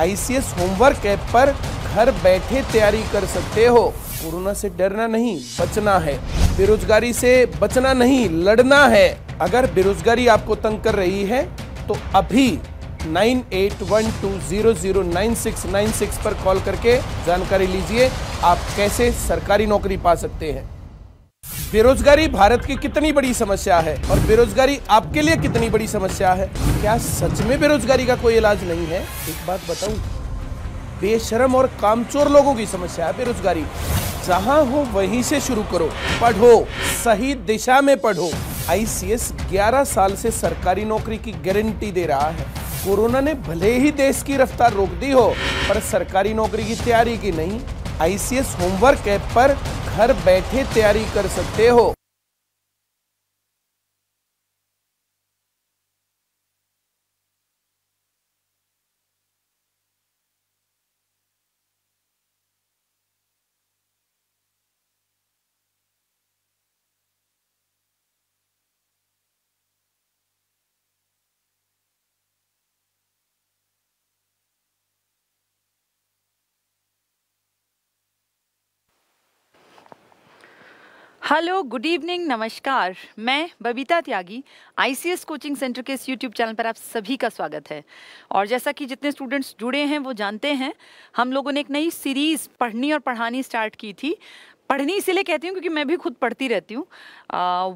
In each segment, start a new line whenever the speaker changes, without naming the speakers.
ICS homework app पर घर बैठे तैयारी कर सकते हो कोरोना से डरना नहीं बचना है बेरोजगारी से बचना नहीं लड़ना है अगर बेरोजगारी आपको तंग कर रही है तो अभी 9812009696 पर कॉल करके जानकारी लीजिए आप कैसे सरकारी नौकरी पा सकते हैं बेरोजगारी भारत की कितनी बड़ी समस्या है और बेरोजगारी आपके लिए कितनी बड़ी समस्या है क्या सच में बेरोजगारी का कोई इलाज नहीं है एक बात बताऊं बेशरम और कामचोर लोगों की समस्या है बेरोजगारी जहां हो वहीं से शुरू करो पढ़ो सही दिशा में पढ़ो आईसीएस 11 साल से सरकारी नौकरी की गारंटी दे रहा है कोरोना ने भले ही देश की रफ्तार रोक दी हो पर सरकारी नौकरी की तैयारी की नहीं आईसीएस होमवर्क ऐप पर घर बैठे तैयारी कर सकते हो
हेलो गुड इवनिंग नमस्कार मैं Babita Tyagi ICS coaching centre के इस यूट्यूब चैनल पर आप सभी का स्वागत है और जैसा कि जितने स्टूडेंट्स जुड़े हैं वो जानते हैं हम लोगों ने एक नई सीरीज़ पढ़नी और पढ़ानी स्टार्ट की थी पढ़नी इसीलिए कहती हूँ क्योंकि मैं भी खुद पढ़ती रहती हूँ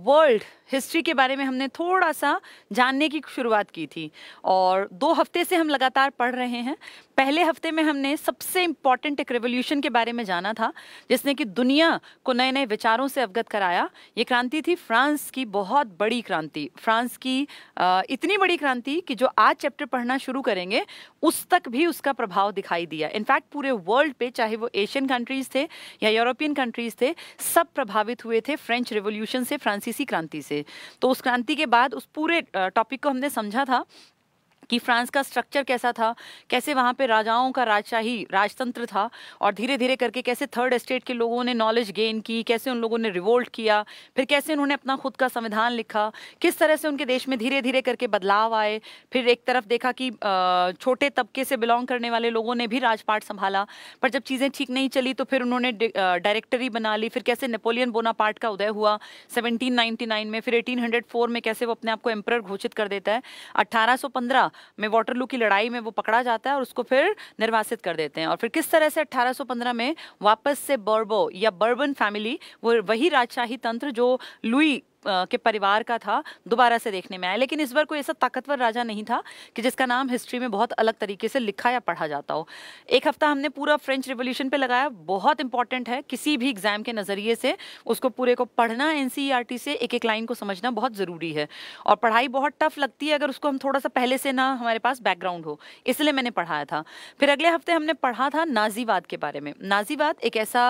वर्ल्ड हिस्ट्री के बारे में हमने थोड़ा सा जानने की शुरुआत की थी और दो हफ्ते से हम लगातार पढ़ रहे हैं पहले हफ्ते में हमने सबसे इम्पॉर्टेंट एक रेवोल्यूशन के बारे में जाना था जिसने कि दुनिया को नए नए विचारों से अवगत कराया ये क्रांति थी फ्रांस की बहुत बड़ी क्रांति फ्रांस की आ, इतनी बड़ी क्रांति कि जो आज चैप्टर पढ़ना शुरू करेंगे उस तक भी उसका प्रभाव दिखाई दिया इनफैक्ट पूरे वर्ल्ड पे चाहे वो एशियन कंट्रीज थे या यूरोपियन कंट्रीज थे सब प्रभावित हुए थे फ्रेंच रेवोल्यूशन से फ्रांसीसी क्रांति से तो उस क्रांति के बाद उस पूरे टॉपिक को हमने समझा था कि फ्रांस का स्ट्रक्चर कैसा था कैसे वहाँ पे राजाओं का राजशाही राजतंत्र था और धीरे धीरे करके कैसे थर्ड स्टेट के लोगों ने नॉलेज गेन की कैसे उन लोगों ने रिवोल्ट किया फिर कैसे उन्होंने अपना खुद का संविधान लिखा किस तरह से उनके देश में धीरे धीरे करके बदलाव आए फिर एक तरफ देखा कि छोटे तबके से बिलोंग करने वाले लोगों ने भी राजपाट संभाला पर जब चीज़ें ठीक नहीं चली तो फिर उन्होंने डायरेक्टरी बना ली फिर कैसे नेपोलियन बोनापार्ट का उदय हुआ 1799 में फिर 1804 में कैसे वो अपने आप को घोषित कर देता है 1815 में वाटरलू की लड़ाई में वो पकड़ा जाता है और उसको फिर निर्वासित कर देते हैं और फिर किस तरह से 1815 में वापस से बर्बो या बर्बन फैमिली वो वही राजशाही तंत्र जो लुई के परिवार का था दोबारा से देखने में आया लेकिन इस बार कोई ऐसा ताकतवर राजा नहीं था कि जिसका नाम हिस्ट्री में बहुत अलग तरीके से लिखा या पढ़ा जाता हो एक हफ्ता हमने पूरा फ्रेंच रिवोल्यूशन पे लगाया बहुत इंपॉर्टेंट है किसी भी एग्जाम के नज़रिए से उसको पूरे को पढ़ना एन e से एक एक लाइन को समझना बहुत ज़रूरी है और पढ़ाई बहुत टफ लगती है अगर उसको हम थोड़ा सा पहले से ना हमारे पास बैकग्राउंड हो इसलिए मैंने पढ़ाया था फिर अगले हफ्ते हमने पढ़ा था नाजीवाद के बारे में नाजीवाद एक ऐसा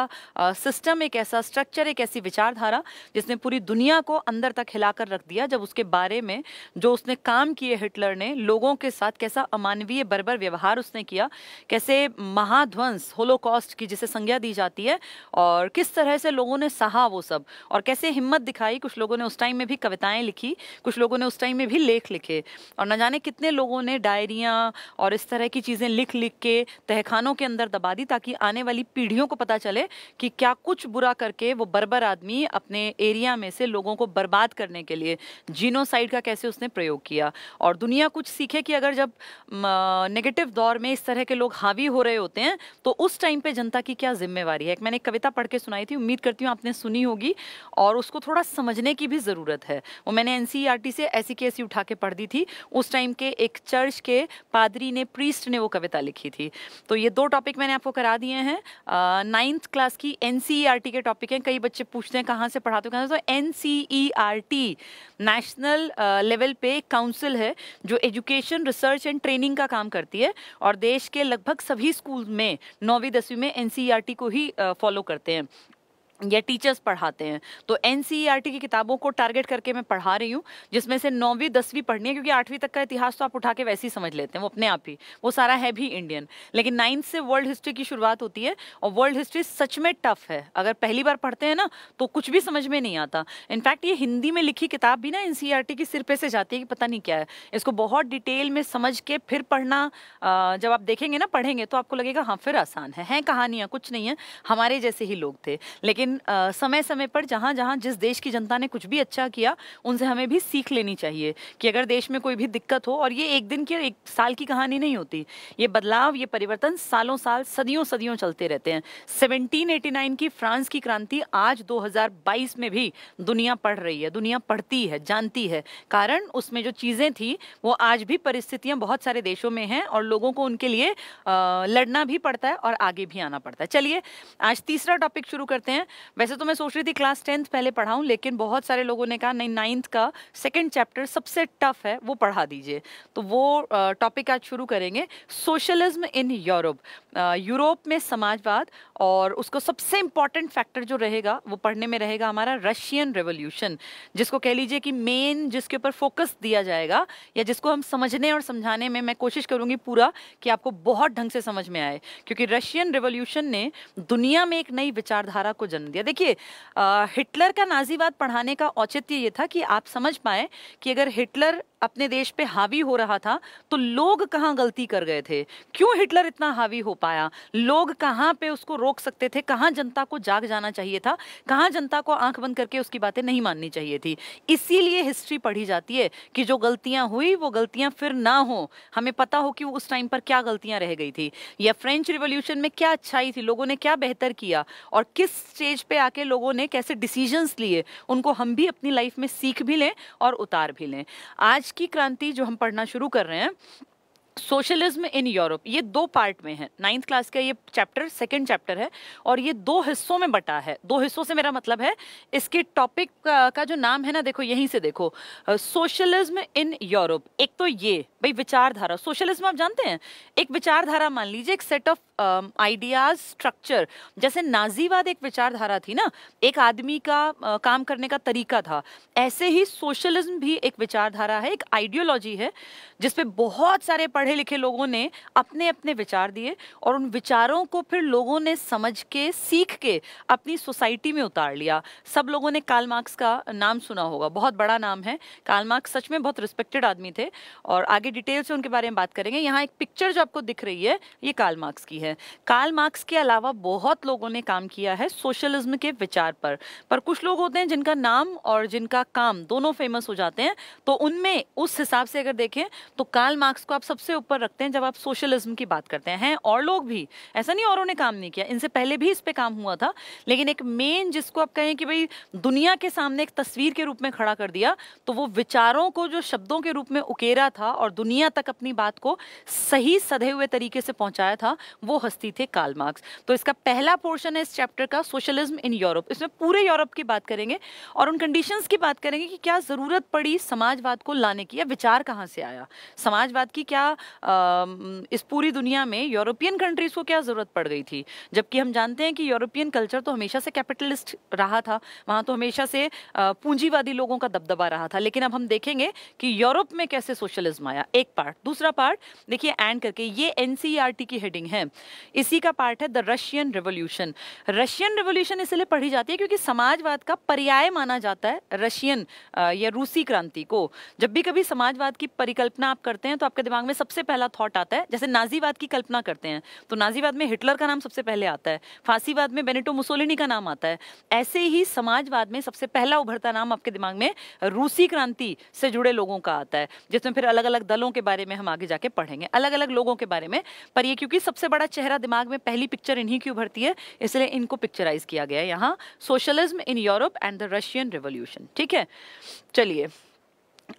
सिस्टम एक ऐसा स्ट्रक्चर एक ऐसी विचारधारा जिसने पूरी दुनिया को अंदर तक हिलाकर रख दिया जब उसके बारे में जो उसने काम किए हिटलर ने लोगों के साथ कैसा अमानवीय बर्बर व्यवहार उसने किया कैसे महाध्वंस होलोकॉस्ट की जिसे संज्ञा दी जाती है और किस तरह से लोगों ने सहा वो सब और कैसे हिम्मत दिखाई कुछ लोगों ने उस टाइम में भी कविताएं लिखी कुछ लोगों ने उस टाइम में भी लेख लिखे और न जाने कितने लोगों ने डायरियाँ और इस तरह की चीज़ें लिख लिख के तहखानों के अंदर दबा दी ताकि आने वाली पीढ़ियों को पता चले कि क्या कुछ बुरा करके वो बर्बर आदमी अपने एरिया में से लोगों को बर्बाद करने के लिए जीनोसाइड का कैसे उसने प्रयोग किया और दुनिया कुछ सीखे कि अगर जब नेगेटिव दौर में इस तरह के लोग हावी हो रहे होते हैं तो उस टाइम पे जनता की क्या जिम्मेवारी है एक मैंने कविता पढ़ के सुनाई थी उम्मीद करती हूँ आपने सुनी होगी और उसको थोड़ा समझने की भी ज़रूरत है वो मैंने एन e से ऐसी की ऐसी उठा के पढ़ दी थी उस टाइम के एक चर्च के पादरी ने प्रीस्ट ने वो कविता लिखी थी तो ये दो टॉपिक मैंने आपको करा दिए हैं नाइन्थ क्लास की एन e के टॉपिक हैं कई बच्चे पूछते हैं कहाँ से पढ़ाते हो कहाँ तो N E R T national level पे एक काउंसिल है जो एजुकेशन रिसर्च एंड ट्रेनिंग का काम करती है और देश के लगभग सभी स्कूल में नौवीं दसवीं में एन e को ही फॉलो uh, करते हैं या टीचर्स पढ़ाते हैं तो एन e की किताबों को टारगेट करके मैं पढ़ा रही हूँ जिसमें से नौवीं दसवीं पढ़नी है क्योंकि आठवीं तक का इतिहास तो आप उठा के वैसे ही समझ लेते हैं वो अपने आप ही वो सारा है भी इंडियन लेकिन नाइन्थ से वर्ल्ड हिस्ट्री की शुरुआत होती है और वर्ल्ड हिस्ट्री सच में टफ है अगर पहली बार पढ़ते हैं ना तो कुछ भी समझ में नहीं आता इनफैक्ट ये हिंदी में लिखी किताब भी ना एन e की सिर पे से जाती है कि पता नहीं क्या है इसको बहुत डिटेल में समझ के फिर पढ़ना जब आप देखेंगे ना पढ़ेंगे तो आपको लगेगा हाँ फिर आसान है हैं कहानियाँ कुछ नहीं है हमारे जैसे ही लोग थे लेकिन लेकिन समय समय पर जहाँ जहाँ जिस देश की जनता ने कुछ भी अच्छा किया उनसे हमें भी सीख लेनी चाहिए कि अगर देश में कोई भी दिक्कत हो और ये एक दिन की एक साल की कहानी नहीं होती ये बदलाव ये परिवर्तन सालों साल सदियों सदियों चलते रहते हैं सेवनटीन की फ्रांस की क्रांति आज दो में भी दुनिया पढ़ रही है दुनिया पढ़ती है जानती है कारण उसमें जो चीज़ें थी वो आज भी परिस्थितियाँ बहुत सारे देशों में हैं और लोगों को उनके लिए आ, लड़ना भी पड़ता है और आगे भी आना पड़ता है चलिए आज तीसरा टॉपिक शुरू करते हैं वैसे तो मैं सोच रही थी क्लास टेंथ पहले पढ़ाऊँ लेकिन बहुत सारे लोगों ने कहा नहीं नाइन्थ का सेकेंड चैप्टर सबसे टफ है वो पढ़ा दीजिए तो वो टॉपिक आज शुरू करेंगे सोशलिज्म इन यूरोप यूरोप में समाजवाद और उसको सबसे इम्पॉर्टेंट फैक्टर जो रहेगा वो पढ़ने में रहेगा हमारा रशियन रेवोल्यूशन जिसको कह लीजिए कि मेन जिसके ऊपर फोकस दिया जाएगा या जिसको हम समझने और समझाने में मैं कोशिश करूंगी पूरा कि आपको बहुत ढंग से समझ में आए क्योंकि रशियन रेवोल्यूशन ने दुनिया में एक नई विचारधारा को जन्म दिया देखिए हिटलर का नाजीवाद पढ़ाने का औचित्य ये था कि आप समझ पाए कि अगर हिटलर अपने देश पे हावी हो रहा था तो लोग कहाँ गलती कर गए थे क्यों हिटलर इतना हावी हो पाया लोग कहाँ पे उसको रोक सकते थे कहाँ जनता को जाग जाना चाहिए था कहाँ जनता को आंख बंद करके उसकी बातें नहीं माननी चाहिए थी इसीलिए हिस्ट्री पढ़ी जाती है कि जो गलतियाँ हुई वो गलतियाँ फिर ना हो हमें पता हो कि उस टाइम पर क्या गलतियाँ रह गई थी या फ्रेंच रिवोल्यूशन में क्या अच्छाई थी लोगों ने क्या बेहतर किया और किस स्टेज स्टेज पे आके लोगों ने कैसे डिसीजंस लिए उनको हम भी अपनी लाइफ में सीख भी लें और उतार भी लें आज की क्रांति जो हम पढ़ना शुरू कर रहे हैं सोशलिज्म इन यूरोप ये दो पार्ट में है नाइन्थ क्लास का ये चैप्टर सेकंड चैप्टर है और ये दो हिस्सों में बटा है दो हिस्सों से मेरा मतलब है इसके टॉपिक का, का जो नाम है ना देखो यहीं से देखो सोशलिज्म इन यूरोप एक तो ये भाई विचारधारा सोशलिज्म आप जानते हैं एक विचारधारा मान लीजिए एक सेट ऑफ आइडियाज स्ट्रक्चर जैसे नाजीवाद एक विचारधारा थी ना एक आदमी का काम करने का तरीका था ऐसे ही सोशलिज्म भी एक विचारधारा है एक आइडियोलॉजी है जिसपे बहुत सारे पढ़े लिखे लोगों ने अपने अपने विचार दिए और उन विचारों को फिर लोगों ने समझ के सीख के अपनी सोसाइटी में उतार लिया सब लोगों ने कार्ल मार्क्स का नाम सुना होगा बहुत बड़ा नाम है कार्ल मार्क्स सच में बहुत रिस्पेक्टेड आदमी थे और आगे डिटेल से उनके बारे में बात करेंगे यहाँ एक पिक्चर जो आपको दिख रही है ये कार्ल मार्क्स की है है कार्ल मार्क्स के अलावा बहुत लोगों ने काम किया है सोशलिज्म के विचार पर पर कुछ लोग होते हैं जिनका नाम और जिनका काम दोनों फेमस हो जाते हैं तो उनमें उस हिसाब से अगर देखें तो कार्ल मार्क्स को आप सबसे ऊपर रखते हैं जब आप सोशलिज्म की बात करते हैं और लोग भी ऐसा नहीं औरों ने काम नहीं किया इनसे पहले भी इस पर काम हुआ था लेकिन एक मेन जिसको आप कहें कि भाई दुनिया के सामने एक तस्वीर के रूप में खड़ा कर दिया तो वो विचारों को जो शब्दों के रूप में उकेरा था और दुनिया तक अपनी बात को सही सधे हुए तरीके से पहुंचाया था वो हस्ती थे कार्ल मार्क्स तो इसका पहला पोर्शन है इस चैप्टर का सोशलिज्म इन यूरोप इसमें पूरे यूरोप की बात करेंगे और उन कंडीशंस की बात करेंगे कि क्या ज़रूरत पड़ी समाजवाद को लाने की या विचार कहाँ से आया समाजवाद की क्या आ, इस पूरी दुनिया में यूरोपियन कंट्रीज़ को क्या ज़रूरत पड़ गई थी जबकि हम जानते हैं कि यूरोपियन कल्चर तो हमेशा से कैपिटलिस्ट रहा था वहाँ तो हमेशा से पूंजीवादी लोगों का दबदबा रहा था लेकिन अब हम देखेंगे कि यूरोप में कैसे सोशलिज्म आया एक पार्ट दूसरा पार्ट देखिए एंड करके ये एनसीईआरटी e की हेडिंग है इसी का पार्ट है the Russian revolution Russian revolution इसलिए पढ़ी जाती है क्योंकि समाजवाद का पर्याय माना जाता है रशियन या रूसी क्रांति को जब भी कभी समाजवाद की परिकल्पना आप करते हैं तो आपके दिमाग में सबसे पहला थॉट आता है जैसे नाजीवाद की कल्पना करते हैं तो नाजीवाद में हिटलर का नाम सबसे पहले आता है फांसीवाद में बेनेटो मुसोलिनी का नाम आता है ऐसे ही समाजवाद में सबसे पहला उभरता नाम आपके दिमाग में रूसी क्रांति से जुड़े लोगों का आता है जिसमें फिर अलग अलग दलों के बारे में हम आगे जाके पढ़ेंगे अलग अलग लोगों के बारे में पर ये क्योंकि सबसे बड़ा चेहरा दिमाग में पहली पिक्चर इन्हीं की उभरती है इसलिए इनको पिक्चराइज किया गया है यहाँ socialism in Europe and the Russian revolution ठीक है चलिए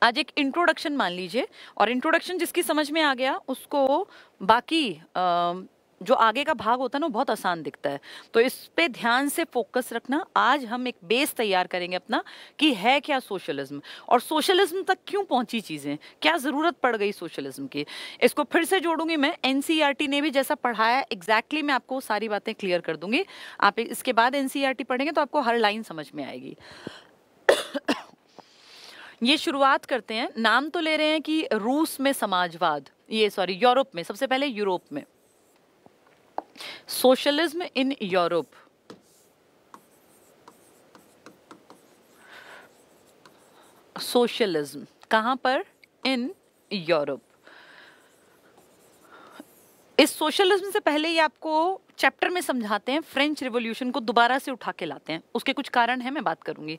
आज एक इंट्रोडक्शन मान लीजिए और इंट्रोडक्शन जिसकी समझ में आ गया उसको बाकी आ, जो आगे का भाग होता है ना बहुत आसान दिखता है तो इस पे ध्यान से फोकस रखना आज हम एक बेस तैयार करेंगे अपना कि है क्या सोशलिज्म और सोशलिज्म तक क्यों पहुंची चीज़ें क्या ज़रूरत पड़ गई सोशलिज्म की इसको फिर से जोड़ूंगी मैं एनसीईआरटी e ने भी जैसा पढ़ाया एग्जैक्टली exactly मैं आपको सारी बातें क्लियर कर दूंगी आप इसके बाद एन e पढ़ेंगे तो आपको हर लाइन समझ में आएगी ये शुरुआत करते हैं नाम तो ले रहे हैं कि रूस में समाजवाद ये सॉरी यूरोप में सबसे पहले यूरोप में सोशलिज्म इन यूरोप सोशलिज्म कहां पर इन यूरोप इस सोशलिज्म से पहले ही आपको चैप्टर में समझाते हैं फ्रेंच रिवोल्यूशन को दोबारा से उठा के लाते हैं उसके कुछ कारण हैं मैं बात करूंगी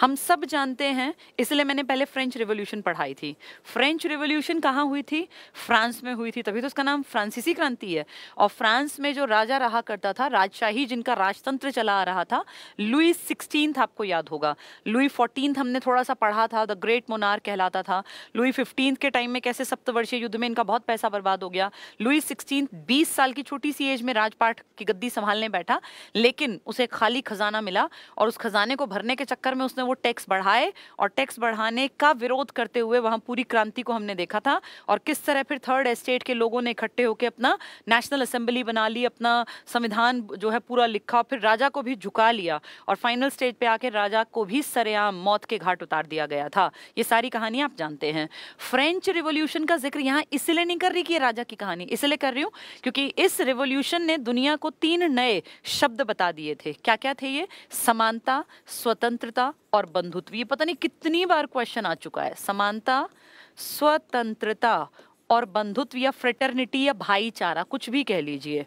हम सब जानते हैं इसलिए मैंने पहले फ्रेंच रिवोल्यूशन पढ़ाई थी फ्रेंच रिवोल्यूशन कहाँ हुई थी फ्रांस में हुई थी तभी तो उसका नाम फ्रांसीसी क्रांति है और फ्रांस में जो राजा रहा करता था राजशाही जिनका राजतंत्र चला आ रहा था लुई सिक्सटीन आपको याद होगा लुई फोर्टीन हमने थोड़ा सा पढ़ा था द ग्रेट मोनार कहलाता था लुई फिफ्टीन के टाइम में कैसे सप्तवर्षीय युद्ध में इनका बहुत पैसा बर्बाद हो गया लुई सिक्सटीन बीस साल की छोटी सी एज में राजपाट बैठ की गद्दी संभालने बैठा लेकिन उसे खाली खजाना मिला और उस खजाने को भरने के चक्कर में उसने वो टैक्स बढ़ाए और टैक्स बढ़ाने का विरोध करते हुए वहां पूरी क्रांति को हमने देखा था और किस तरह फिर थर्ड एस्टेट के लोगों ने इकट्ठे होकर अपना नेशनल असेंबली बना ली अपना संविधान जो है पूरा लिखा फिर राजा को भी झुका लिया और फाइनल स्टेज पे आके राजा को भी सरेआम मौत के घाट उतार दिया गया था ये सारी कहानी आप जानते हैं फ्रेंच रिवोल्यूशन का जिक्र यहाँ इसलिए नहीं कर रही कि ये राजा की कहानी इसलिए कर रही हूँ क्योंकि इस रिवोल्यूशन ने दुनिया दुनिया को तीन नए शब्द बता दिए थे क्या क्या थे ये समानता स्वतंत्रता और बंधुत्व ये पता नहीं कितनी बार क्वेश्चन आ चुका है समानता स्वतंत्रता और बंधुत्व या फ्रेटर्निटी या भाईचारा कुछ भी कह लीजिए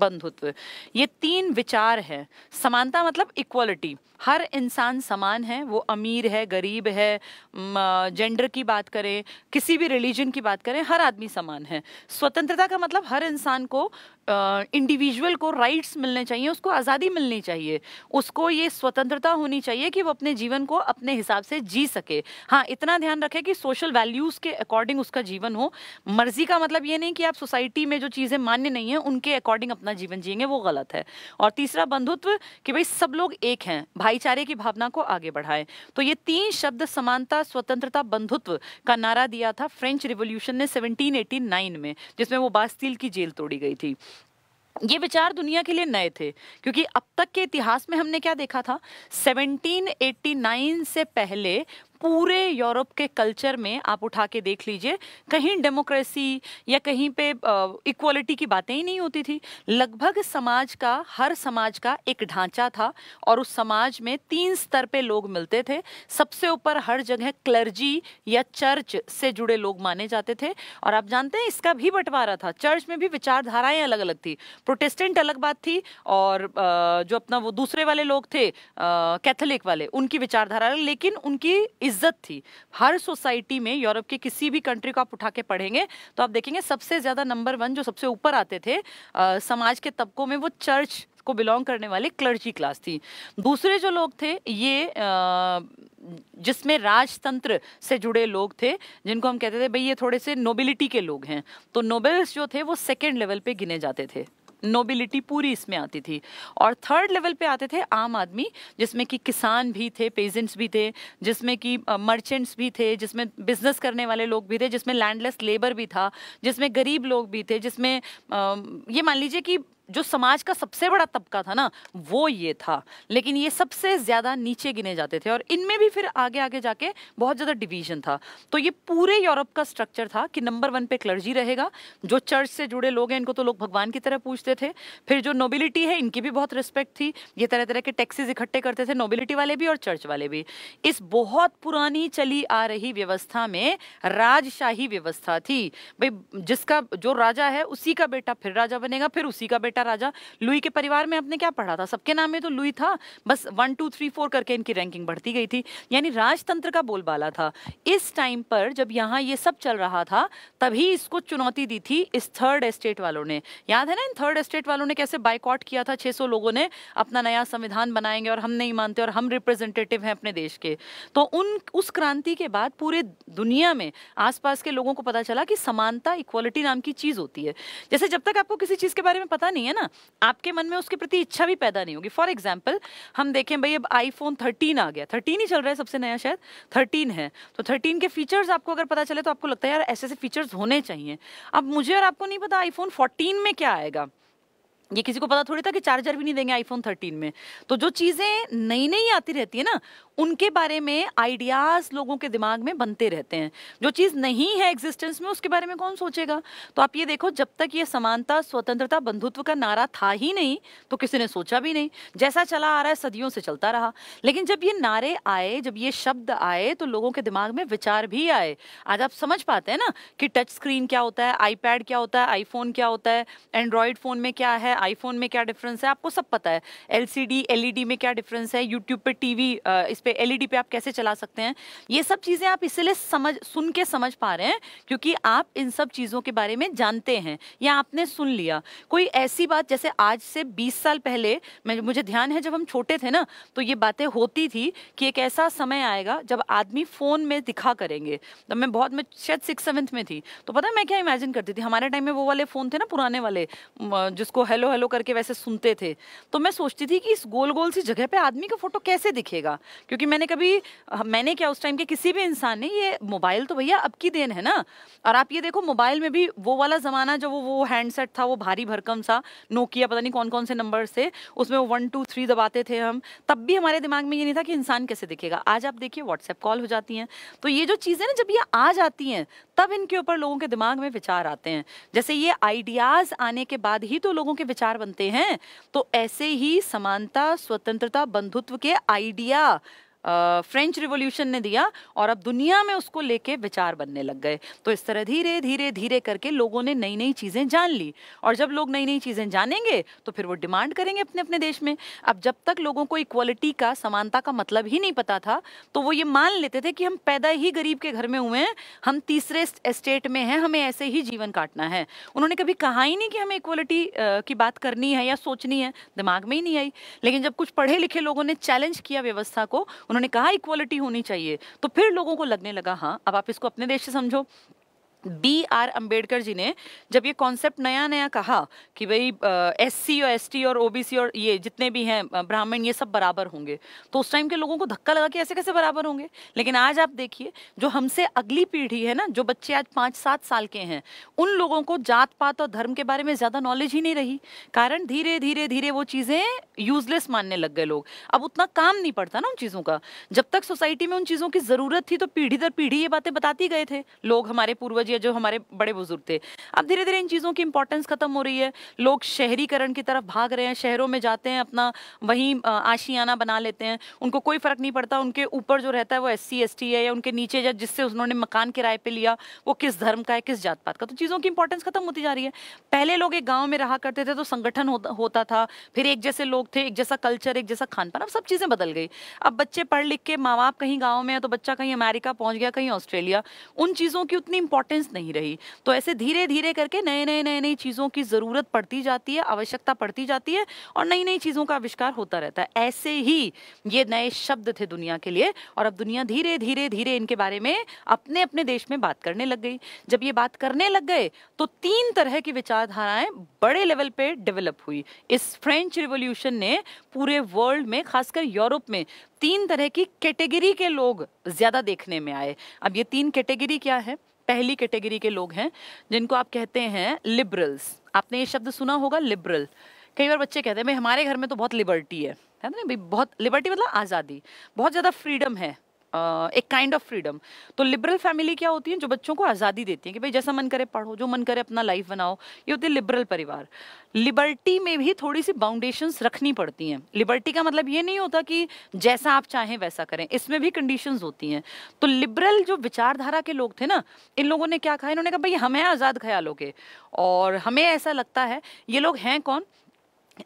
बंधुत्व ये तीन विचार हैं समानता मतलब इक्वलिटी हर इंसान समान है वो अमीर है गरीब है जेंडर की बात करें किसी भी रिलीजन की बात करें हर आदमी समान है स्वतंत्रता का मतलब हर इंसान को इंडिविजुअल को राइट्स मिलने चाहिए उसको आज़ादी मिलनी चाहिए उसको ये स्वतंत्रता होनी चाहिए कि वो अपने जीवन को अपने हिसाब से जी सके हाँ इतना ध्यान रखें कि सोशल वैल्यूज़ के अकॉर्डिंग उसका जीवन हो मर्जी का मतलब ये नहीं कि आप सोसाइटी में जो चीज़ें मान्य नहीं हैं उनके अकॉर्डिंग अपना जीवन जियेंगे वो गलत है और तीसरा बंधुत्व कि भाई सब लोग एक हैं भाईचारे की भावना को आगे बढ़ाएं तो ये तीन शब्द समानता स्वतंत्रता बंधुत्व का नारा दिया था फ्रेंच रिवोल्यूशन ने सेवनटीन में जिसमें वो बास्तील की जेल तोड़ी गई थी ये विचार दुनिया के लिए नए थे क्योंकि अब तक के इतिहास में हमने क्या देखा था 1789 से पहले पूरे यूरोप के कल्चर में आप उठा के देख लीजिए कहीं डेमोक्रेसी या कहीं पे इक्वालिटी की बातें ही नहीं होती थी लगभग समाज का हर समाज का एक ढांचा था और उस समाज में तीन स्तर पे लोग मिलते थे सबसे ऊपर हर जगह क्लर्जी या चर्च से जुड़े लोग माने जाते थे और आप जानते हैं इसका भी बंटवारा था चर्च में भी विचारधाराएं अलग अलग थी प्रोटेस्टेंट अलग बात थी और जो अपना वो दूसरे वाले लोग थे कैथोलिक वाले उनकी विचारधारा लेकिन उनकी इज्जत थी हर सोसाइटी में यूरोप के किसी भी कंट्री को आप उठा के पढ़ेंगे तो आप देखेंगे सबसे ज़्यादा नंबर वन जो सबसे ऊपर आते थे आ, समाज के तबकों में वो चर्च को बिलोंग करने वाली क्लर्जी क्लास थी दूसरे जो लोग थे ये आ, जिसमें राजतंत्र से जुड़े लोग थे जिनको हम कहते थे भाई ये थोड़े से नोबिलिटी के लोग हैं तो नोबेल्स जो थे वो सेकेंड लेवल पे गिने जाते थे नोबिलिटी पूरी इसमें आती थी और थर्ड लेवल पे आते थे आम आदमी जिसमें कि किसान भी थे पेजेंट्स भी थे जिसमें कि मर्चेंट्स भी थे जिसमें बिजनेस करने वाले लोग भी थे जिसमें लैंडलेस लेबर भी था जिसमें गरीब लोग भी थे जिसमें ये मान लीजिए कि जो समाज का सबसे बड़ा तबका था ना वो ये था लेकिन ये सबसे ज़्यादा नीचे गिने जाते थे और इनमें भी फिर आगे आगे जाके बहुत ज़्यादा डिवीजन था तो ये पूरे यूरोप का स्ट्रक्चर था कि नंबर वन पे क्लर्जी रहेगा जो चर्च से जुड़े लोग हैं इनको तो लोग भगवान की तरह पूछते थे फिर जो नोबिलिटी है इनकी भी बहुत रिस्पेक्ट थी ये तरह तरह के टैक्सीज इकट्ठे करते थे नोबिलिटी वाले भी और चर्च वाले भी इस बहुत पुरानी चली आ रही व्यवस्था में राजशाही व्यवस्था थी भाई जिसका जो राजा है उसी का बेटा फिर राजा बनेगा फिर उसी का बेटा बेटा राजा लुई के परिवार में आपने क्या पढ़ा था सबके नाम में तो लुई था बस वन टू थ्री फोर करके इनकी रैंकिंग बढ़ती गई थी यानी राजतंत्र का बोलबाला था इस टाइम पर जब यहाँ ये सब चल रहा था तभी इसको चुनौती दी थी इस थर्ड एस्टेट वालों ने याद है ना इन थर्ड एस्टेट वालों ने कैसे बाइकआउट किया था 600 लोगों ने अपना नया संविधान बनाएंगे और हम नहीं मानते और हम रिप्रेजेंटेटिव हैं अपने देश के तो उन उस क्रांति के बाद पूरे दुनिया में आसपास के लोगों को पता चला कि समानता इक्वालिटी नाम की चीज़ होती है जैसे जब तक आपको किसी चीज़ के बारे में पता नहीं नहीं है ना आपके मन में उसके प्रति इच्छा भी पैदा नहीं होगी फॉर एग्जाम्पल हम देखें भाई अब आईफोन थर्टीन आ गया थर्टीन ही चल रहा है सबसे नया शायद थर्टीन है तो थर्टीन के फीचर्स आपको अगर पता चले तो आपको लगता है यार ऐसे ऐसे फीचर्स होने चाहिए अब मुझे और आपको नहीं पता आईफोन फोर्टीन में क्या आएगा ये किसी को पता थोड़ी था कि चार्जर भी नहीं देंगे आईफोन थर्टीन में तो जो चीज़ें नई नई आती रहती है ना उनके बारे में आइडियाज़ लोगों के दिमाग में बनते रहते हैं जो चीज़ नहीं है एग्जिस्टेंस में उसके बारे में कौन सोचेगा तो आप ये देखो जब तक ये समानता स्वतंत्रता बंधुत्व का नारा था ही नहीं तो किसी ने सोचा भी नहीं जैसा चला आ रहा है सदियों से चलता रहा लेकिन जब ये नारे आए जब ये शब्द आए तो लोगों के दिमाग में विचार भी आए आज आप समझ पाते हैं ना कि टच स्क्रीन क्या होता है आईपैड क्या होता है आईफोन क्या होता है एंड्रॉयड फ़ोन में क्या है है आईफोन में क्या डिफरेंस है आपको सब पता है एल एलईडी e में क्या डिफरेंस है यूट्यूब पे टीवी इस पर एलईडी e पे आप कैसे चला सकते हैं ये सब चीज़ें आप इसलिए समझ सुन के समझ पा रहे हैं क्योंकि आप इन सब चीज़ों के बारे में जानते हैं या आपने सुन लिया कोई ऐसी बात जैसे आज से बीस साल पहले मैं मुझे ध्यान है जब हम छोटे थे ना तो ये बातें होती थी कि एक ऐसा समय आएगा जब आदमी फ़ोन में दिखा करेंगे तब मैं बहुत मैं शायद सिक्स सेवन्थ में थी तो पता है मैं क्या इमेजिन करती थी हमारे टाइम में वो वाले फ़ोन थे ना पुराने वाले जिसको हेलो हेलो हेलो करके वैसे सुनते थे तो मैं सोचती थी कि इस गोल गोल सी जगह पे आदमी का फोटो कैसे दिखेगा क्योंकि मैंने कभी मैंने क्या उस टाइम के किसी भी इंसान ने ये मोबाइल तो भैया अब की देन है ना और आप ये देखो मोबाइल में भी वो वाला ज़माना जब वो वो हैंडसेट था वो भारी भरकम सा नोकिया पता नहीं कौन कौन से नंबर थे उसमें वो वन टू थ्री दबाते थे हम तब भी हमारे दिमाग में ये नहीं था कि इंसान कैसे दिखेगा आज आप देखिए व्हाट्सएप कॉल हो जाती हैं तो ये जो चीज़ें ना जब ये आ जाती हैं तब इनके ऊपर लोगों के दिमाग में विचार आते हैं जैसे ये आइडियाज आने के बाद ही तो लोगों के विचार बनते हैं तो ऐसे ही समानता स्वतंत्रता बंधुत्व के आइडिया फ्रेंच रिवोल्यूशन ने दिया और अब दुनिया में उसको लेके विचार बनने लग गए तो इस तरह धीरे धीरे धीरे करके लोगों ने नई नई चीज़ें जान ली और जब लोग नई नई चीज़ें जानेंगे तो फिर वो डिमांड करेंगे अपने अपने देश में अब जब तक लोगों को इक्वलिटी का समानता का मतलब ही नहीं पता था तो वो ये मान लेते थे कि हम पैदा ही गरीब के घर में हुए हैं हम तीसरे स्टेट में हैं हमें ऐसे ही जीवन काटना है उन्होंने कभी कहा ही नहीं कि हमें इक्वलिटी की बात करनी है या सोचनी है दिमाग में ही नहीं आई लेकिन जब कुछ पढ़े लिखे लोगों ने चैलेंज किया व्यवस्था को उन्होंने कहा इक्वालिटी होनी चाहिए तो फिर लोगों को लगने लगा हाँ अब आप इसको अपने देश से समझो बी आर अंबेडकर जी ने जब ये कॉन्सेप्ट नया नया कहा कि भाई एस सी और एस टी और ओ बी सी और ये जितने भी हैं ब्राह्मण ये सब बराबर होंगे तो उस टाइम के लोगों को धक्का लगा कि ऐसे कैसे बराबर होंगे लेकिन आज आप देखिए जो हमसे अगली पीढ़ी है ना जो बच्चे आज पाँच सात साल के हैं उन लोगों को जात पात और धर्म के बारे में ज़्यादा नॉलेज ही नहीं रही कारण धीरे धीरे धीरे वो चीज़ें यूजलेस मानने लग गए लोग अब उतना काम नहीं पड़ता ना उन चीज़ों का जब तक सोसाइटी में उन चीज़ों की ज़रूरत थी तो पीढ़ी दर पीढ़ी ये बातें बताती गए थे लोग हमारे पूर्वज लीजिए जो हमारे बड़े बुजुर्ग थे अब धीरे धीरे इन चीज़ों की इंपॉर्टेंस खत्म हो रही है लोग शहरीकरण की तरफ भाग रहे हैं शहरों में जाते हैं अपना वहीं आशियाना बना लेते हैं उनको कोई फ़र्क नहीं पड़ता उनके ऊपर जो रहता है वो एस सी है या उनके नीचे या जिससे उन्होंने मकान किराए पर लिया वो किस धर्म का है किस जात पात का तो चीज़ों की इंपॉर्टेंस खत्म होती जा रही है पहले लोग एक गाँव में रहा करते थे तो संगठन होता था फिर एक जैसे लोग थे एक जैसा कल्चर एक जैसा खान पान अब सब चीज़ें बदल गई अब बच्चे पढ़ लिख के माँ बाप कहीं गाँव में है तो बच्चा कहीं अमेरिका पहुँच गया कहीं ऑस्ट्रेलिया उन चीज़ों की उतनी इंपॉर्टेंस प्रेजेंस नहीं रही तो ऐसे धीरे धीरे करके नए नए नए नई चीज़ों की ज़रूरत पड़ती जाती है आवश्यकता पड़ती जाती है और नई नई चीज़ों का आविष्कार होता रहता है ऐसे ही ये नए शब्द थे दुनिया के लिए और अब दुनिया धीरे धीरे धीरे इनके बारे में अपने अपने देश में बात करने लग गई जब ये बात करने लग गए तो तीन तरह की विचारधाराएं बड़े लेवल पे डेवलप हुई इस फ्रेंच रिवोल्यूशन ने पूरे वर्ल्ड में खासकर यूरोप में तीन तरह की कैटेगरी के लोग ज्यादा देखने में आए अब ये तीन कैटेगरी क्या है पहली कैटेगरी के लोग हैं जिनको आप कहते हैं लिबरल्स आपने ये शब्द सुना होगा लिबरल कई बार बच्चे कहते हैं भाई हमारे घर में तो बहुत लिबर्टी है है ना भाई बहुत लिबर्टी मतलब आज़ादी बहुत ज़्यादा फ्रीडम है एक काइंड ऑफ फ्रीडम तो लिबरल फैमिली क्या होती है जो बच्चों को आज़ादी देती है कि भाई जैसा मन करे पढ़ो जो मन करे अपना लाइफ बनाओ ये होती है लिबरल परिवार लिबर्टी में भी थोड़ी सी बाउंडेशंस रखनी पड़ती हैं लिबर्टी का मतलब ये नहीं होता कि जैसा आप चाहें वैसा करें इसमें भी कंडीशंस होती हैं तो लिबरल जो विचारधारा के लोग थे ना इन लोगों ने क्या कहा इन्होंने कहा भाई हम हैं आज़ाद ख्यालों के और हमें ऐसा लगता है ये लोग हैं कौन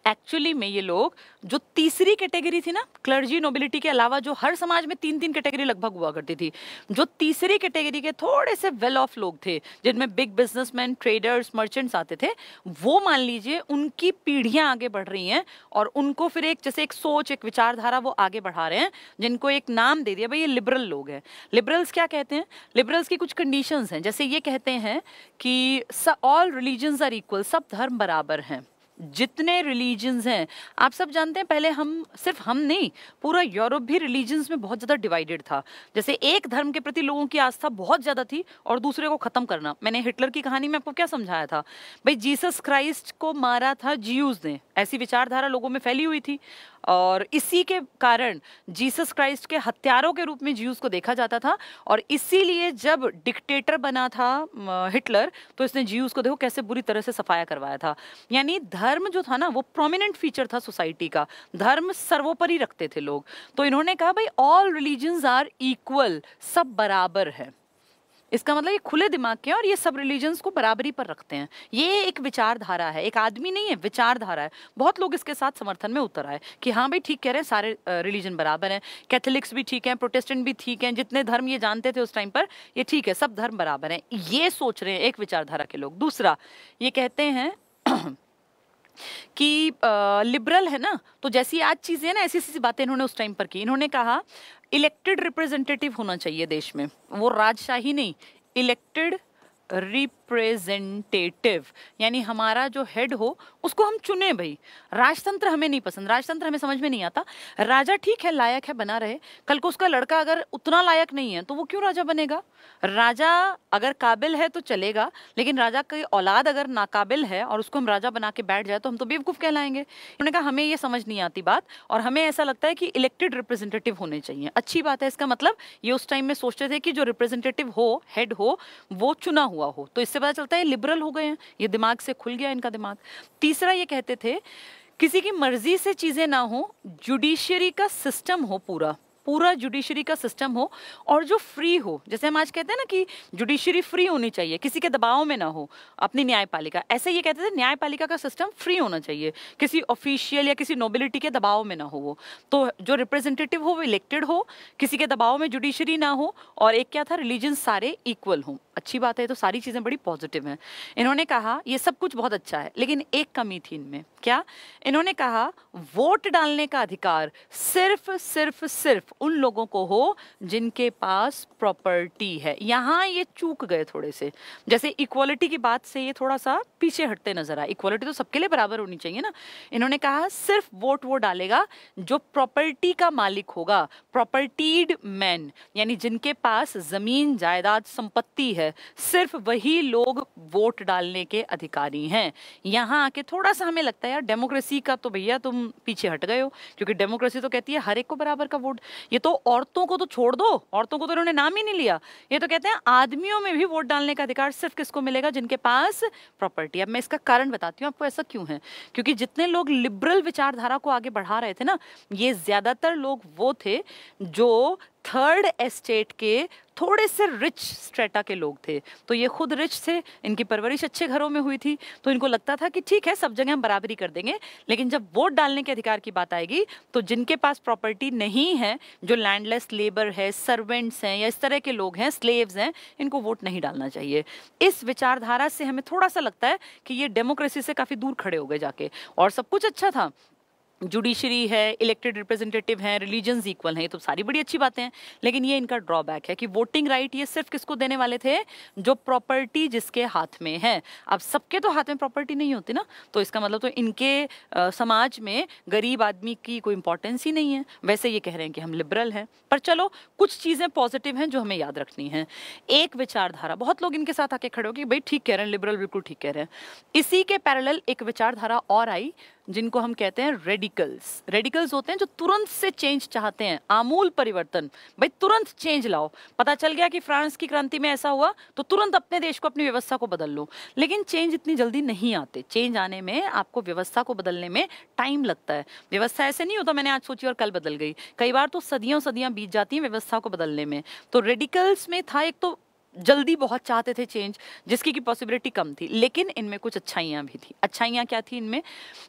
एक्चुअली में ये लोग जो तीसरी कैटेगरी थी ना क्लर्जी नोबिलिटी के अलावा जो हर समाज में तीन तीन कैटेगरी लगभग हुआ करती थी जो तीसरी कैटेगरी के थोड़े से वेल ऑफ लोग थे जिनमें बिग बिजनेसमैन ट्रेडर्स मर्चेंट्स आते थे वो मान लीजिए उनकी पीढ़ियां आगे बढ़ रही हैं और उनको फिर एक जैसे एक सोच एक विचारधारा वो आगे बढ़ा रहे हैं जिनको एक नाम दे दिया भाई ये लिबरल लोग हैं लिबरल्स क्या कहते हैं लिबरल्स की कुछ कंडीशंस हैं जैसे ये कहते हैं कि ऑल रिलीजन्स आर इक्वल सब धर्म बराबर हैं जितने रिलीजन्स हैं आप सब जानते हैं पहले हम सिर्फ हम नहीं पूरा यूरोप भी रिलीजन्स में बहुत ज़्यादा डिवाइडेड था जैसे एक धर्म के प्रति लोगों की आस्था बहुत ज़्यादा थी और दूसरे को ख़त्म करना मैंने हिटलर की कहानी में आपको क्या समझाया था भाई जीसस क्राइस्ट को मारा था जीयूज ने ऐसी विचारधारा लोगों में फैली हुई थी और इसी के कारण जीसस क्राइस्ट के हत्यारों के रूप में ज्यूज को देखा जाता था और इसीलिए जब डिक्टेटर बना था हिटलर तो इसने ज्यूज को देखो कैसे बुरी तरह से सफाया करवाया था यानी धर्म जो था ना वो प्रोमिनेंट फीचर था सोसाइटी का धर्म सर्वोपरि रखते थे लोग तो इन्होंने कहा भाई ऑल रिलीजन्स आर इक्वल सब बराबर है इसका मतलब ये खुले दिमाग के हैं और ये सब रिलीजन्स को बराबरी पर रखते हैं ये एक विचारधारा है एक आदमी नहीं है विचारधारा है बहुत लोग इसके साथ समर्थन में उतर आए कि हाँ भाई ठीक कह रहे हैं सारे रिलीजन बराबर हैं कैथलिक्स भी ठीक हैं प्रोटेस्टेंट भी ठीक हैं जितने धर्म ये जानते थे उस टाइम पर ये ठीक है सब धर्म बराबर हैं ये सोच रहे हैं एक विचारधारा के लोग दूसरा ये कहते हैं कि लिबरल है ना तो जैसी आज चीज़ें ना ऐसी ऐसी बातें इन्होंने उस टाइम पर की इन्होंने कहा इलेक्टेड रिप्रेजेंटेटिव होना चाहिए देश में वो राजशाही नहीं इलेक्टेड रिप्रेजेंटेटिव यानी हमारा जो हेड हो उसको हम चुने भाई राजतंत्र हमें नहीं पसंद राजतंत्र हमें समझ में नहीं आता राजा ठीक है लायक है बना रहे कल को उसका लड़का अगर उतना लायक नहीं है तो वो क्यों राजा बनेगा राजा अगर काबिल है तो चलेगा लेकिन राजा की औलाद अगर नाकाबिल है और उसको हम राजा बना के बैठ जाए तो हम तो बेवकूफ़ कहलाएंगे उन्होंने कहा हमें ये समझ नहीं आती बात और हमें ऐसा लगता है कि इलेक्टेड रिप्रेजेंटेटिव होने चाहिए अच्छी बात है इसका मतलब ये उस टाइम में सोचते थे कि जो रिप्रेजेंटेटिव हो हेड हो वो चुना हुआ हुआ हो तो इससे पता चलता है ये लिबरल हो गए हैं ये दिमाग से खुल गया इनका दिमाग तीसरा ये कहते थे किसी की मर्जी से चीज़ें ना हो जुडिशरी का सिस्टम हो पूरा पूरा जुडिशरी का सिस्टम हो और जो फ्री हो जैसे हम आज कहते हैं ना कि जुडिशरी फ्री होनी चाहिए किसी के दबाव में ना हो अपनी न्यायपालिका ऐसे ये कहते थे न्यायपालिका का सिस्टम फ्री होना चाहिए किसी ऑफिशियल या किसी नोबिलिटी के दबाव में ना हो वो तो जो रिप्रेजेंटेटिव हो वो इलेक्टेड हो किसी के दबाव में जुडिशरी ना हो और एक क्या था रिलीजन सारे इक्वल हों अच्छी बात है तो सारी चीज़ें बड़ी पॉजिटिव हैं इन्होंने कहा ये सब कुछ बहुत अच्छा है लेकिन एक कमी थी इनमें क्या इन्होंने कहा वोट डालने का अधिकार सिर्फ सिर्फ सिर्फ उन लोगों को हो जिनके पास प्रॉपर्टी है यहाँ ये चूक गए थोड़े से जैसे इक्वालिटी की बात से ये थोड़ा सा पीछे हटते नजर आए इक्वालिटी तो सबके लिए बराबर होनी चाहिए ना इन्होंने कहा सिर्फ वोट वो डालेगा जो प्रॉपर्टी का मालिक होगा प्रॉपर्टीड मैन यानी जिनके पास जमीन जायदाद संपत्ति है है सिर्फ वही लोग वोट डालने के अधिकारी हैं यहाँ आके थोड़ा सा हमें लगता है यार डेमोक्रेसी का तो भैया तुम पीछे हट गए हो क्योंकि डेमोक्रेसी तो कहती है हर एक को बराबर का वोट ये तो औरतों को तो छोड़ दो औरतों को तो इन्होंने नाम ही नहीं लिया ये तो कहते हैं आदमियों में भी वोट डालने का अधिकार सिर्फ किसको मिलेगा जिनके पास प्रॉपर्टी अब मैं इसका कारण बताती हूँ आपको ऐसा क्यों है क्योंकि जितने लोग लिबरल विचारधारा को आगे बढ़ा रहे थे ना ये ज्यादातर लोग वो थे जो थर्ड एस्टेट के थोड़े से रिच स्ट्रेटा के लोग थे तो ये खुद रिच थे इनकी परवरिश अच्छे घरों में हुई थी तो इनको लगता था कि ठीक है सब जगह हम बराबरी कर देंगे लेकिन जब वोट डालने के अधिकार की बात आएगी तो जिनके पास प्रॉपर्टी नहीं है जो लैंडलेस लेबर है सर्वेंट्स हैं या इस तरह के लोग हैं स्लेव्स हैं इनको वोट नहीं डालना चाहिए इस विचारधारा से हमें थोड़ा सा लगता है कि ये डेमोक्रेसी से काफ़ी दूर खड़े हो गए जाके और सब कुछ अच्छा था जुडिशरी है इलेक्टेड रिप्रेजेंटेटिव हैं रिलीजन्स इक्वल हैं ये तो सारी बड़ी अच्छी बातें हैं लेकिन ये इनका ड्रॉबैक है कि वोटिंग राइट ये सिर्फ किसको देने वाले थे जो प्रॉपर्टी जिसके हाथ में है अब सबके तो हाथ में प्रॉपर्टी नहीं होती ना तो इसका मतलब तो इनके आ, समाज में गरीब आदमी की कोई इंपॉर्टेंस ही नहीं है वैसे ये कह रहे हैं कि हम लिबरल हैं पर चलो कुछ चीज़ें पॉजिटिव हैं जो हमें याद रखनी है एक विचारधारा बहुत लोग इनके साथ आके खड़े हो कि भाई ठीक कह रहे हैं लिबरल बिल्कुल ठीक कह रहे हैं इसी के पैरल एक विचारधारा और आई जिनको हम कहते हैं रेडिकल्स रेडिकल्स होते हैं जो तुरंत से चेंज चाहते हैं आमूल परिवर्तन भाई तुरंत चेंज लाओ पता चल गया कि फ्रांस की क्रांति में ऐसा हुआ तो तुरंत अपने देश को अपनी व्यवस्था को बदल लो लेकिन चेंज इतनी जल्दी नहीं आते चेंज आने में आपको व्यवस्था को बदलने में टाइम लगता है व्यवस्था ऐसे नहीं होता मैंने आज सोची और कल बदल गई कई बार तो सदियों सदियां बीत जाती हैं व्यवस्था को बदलने में तो रेडिकल्स में था एक तो जल्दी बहुत चाहते थे चेंज जिसकी की पॉसिबिलिटी कम थी लेकिन इनमें कुछ अच्छाइयाँ भी थी अच्छाइयाँ क्या थी इनमें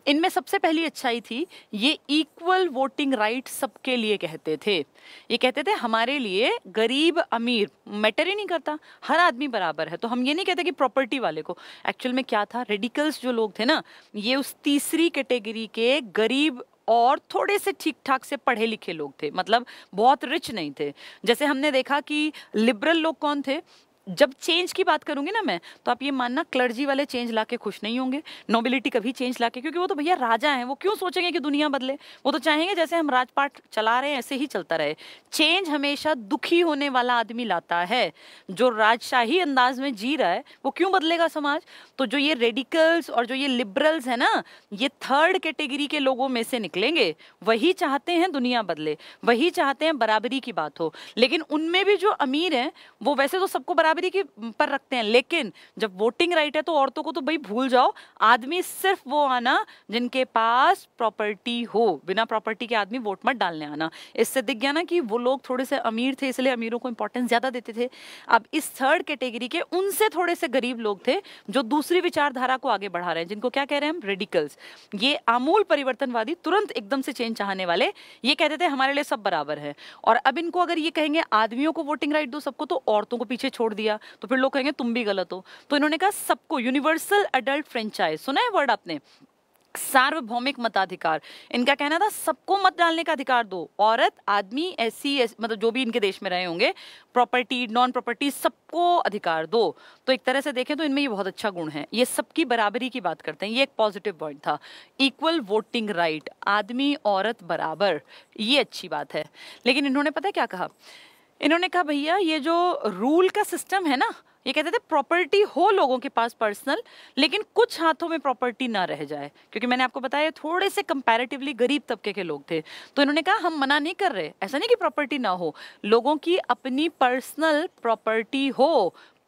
इनमें सबसे पहली अच्छाई थी ये इक्वल वोटिंग राइट सबके लिए कहते थे ये कहते थे हमारे लिए गरीब अमीर मैटर ही नहीं करता हर आदमी बराबर है तो हम ये नहीं कहते कि प्रॉपर्टी वाले को एक्चुअल में क्या था रेडिकल्स जो लोग थे ना ये उस तीसरी कैटेगरी के गरीब और थोड़े से ठीक ठाक से पढ़े लिखे लोग थे मतलब बहुत रिच नहीं थे जैसे हमने देखा कि लिबरल लोग कौन थे जब चेंज की बात करूंगी ना मैं तो आप ये मानना क्लर्जी वाले चेंज ला के खुश नहीं होंगे नोबिलिटी कभी चेंज ला के क्योंकि वो तो भैया राजा हैं वो क्यों सोचेंगे कि दुनिया बदले वो तो चाहेंगे जैसे हम राजपाट चला रहे हैं ऐसे ही चलता रहे चेंज हमेशा दुखी होने वाला आदमी लाता है जो राजशाही अंदाज में जी रहा है वो क्यों बदलेगा समाज तो जो ये रेडिकल्स और जो ये लिबरल्स है ना ये थर्ड कैटेगरी के, लोगों में से निकलेंगे वही चाहते हैं दुनिया बदले वही चाहते हैं बराबरी की बात हो लेकिन उनमें भी जो अमीर है वो वैसे तो सबको बराबर बराबरी के पर रखते हैं लेकिन जब वोटिंग राइट है तो औरतों को तो भाई भूल जाओ आदमी सिर्फ वो आना जिनके पास प्रॉपर्टी हो बिना प्रॉपर्टी के आदमी वोट मत डालने आना इससे दिख गया ना कि वो लोग थोड़े से अमीर थे इसलिए अमीरों को इंपॉर्टेंस ज़्यादा देते थे अब इस थर्ड कैटेगरी के उनसे थोड़े से गरीब लोग थे जो दूसरी विचारधारा को आगे बढ़ा रहे हैं जिनको क्या कह रहे हैं हम रेडिकल्स ये आमूल परिवर्तनवादी तुरंत एकदम से चेंज चाहने वाले ये कहते थे हमारे लिए सब बराबर है और अब इनको अगर ये कहेंगे आदमियों को वोटिंग राइट दो सबको तो औरतों को पीछे छोड़ दिया दिया तो फिर लोग कहेंगे तुम भी गलत हो तो इन्होंने कहा सबको यूनिवर्सल अडल्ट फ्रेंचाइज सुना है वर्ड आपने सार्वभौमिक मताधिकार इनका कहना था सबको मत डालने का अधिकार दो औरत आदमी ऐसी मतलब जो भी इनके देश में रहे होंगे प्रॉपर्टी नॉन प्रॉपर्टी सबको अधिकार दो तो एक तरह से देखें तो इनमें ये बहुत अच्छा गुण है ये सबकी बराबरी की बात करते हैं ये एक पॉजिटिव पॉइंट था इक्वल वोटिंग राइट आदमी औरत बराबर ये अच्छी बात है लेकिन इन्होंने पता है क्या कहा इन्होंने कहा भैया ये जो रूल का सिस्टम है ना ये कहते थे प्रॉपर्टी हो लोगों के पास पर्सनल लेकिन कुछ हाथों में प्रॉपर्टी ना रह जाए क्योंकि मैंने आपको बताया थोड़े से कंपैरेटिवली गरीब तबके के लोग थे तो इन्होंने कहा हम मना नहीं कर रहे ऐसा नहीं कि प्रॉपर्टी ना हो लोगों की अपनी पर्सनल प्रॉपर्टी हो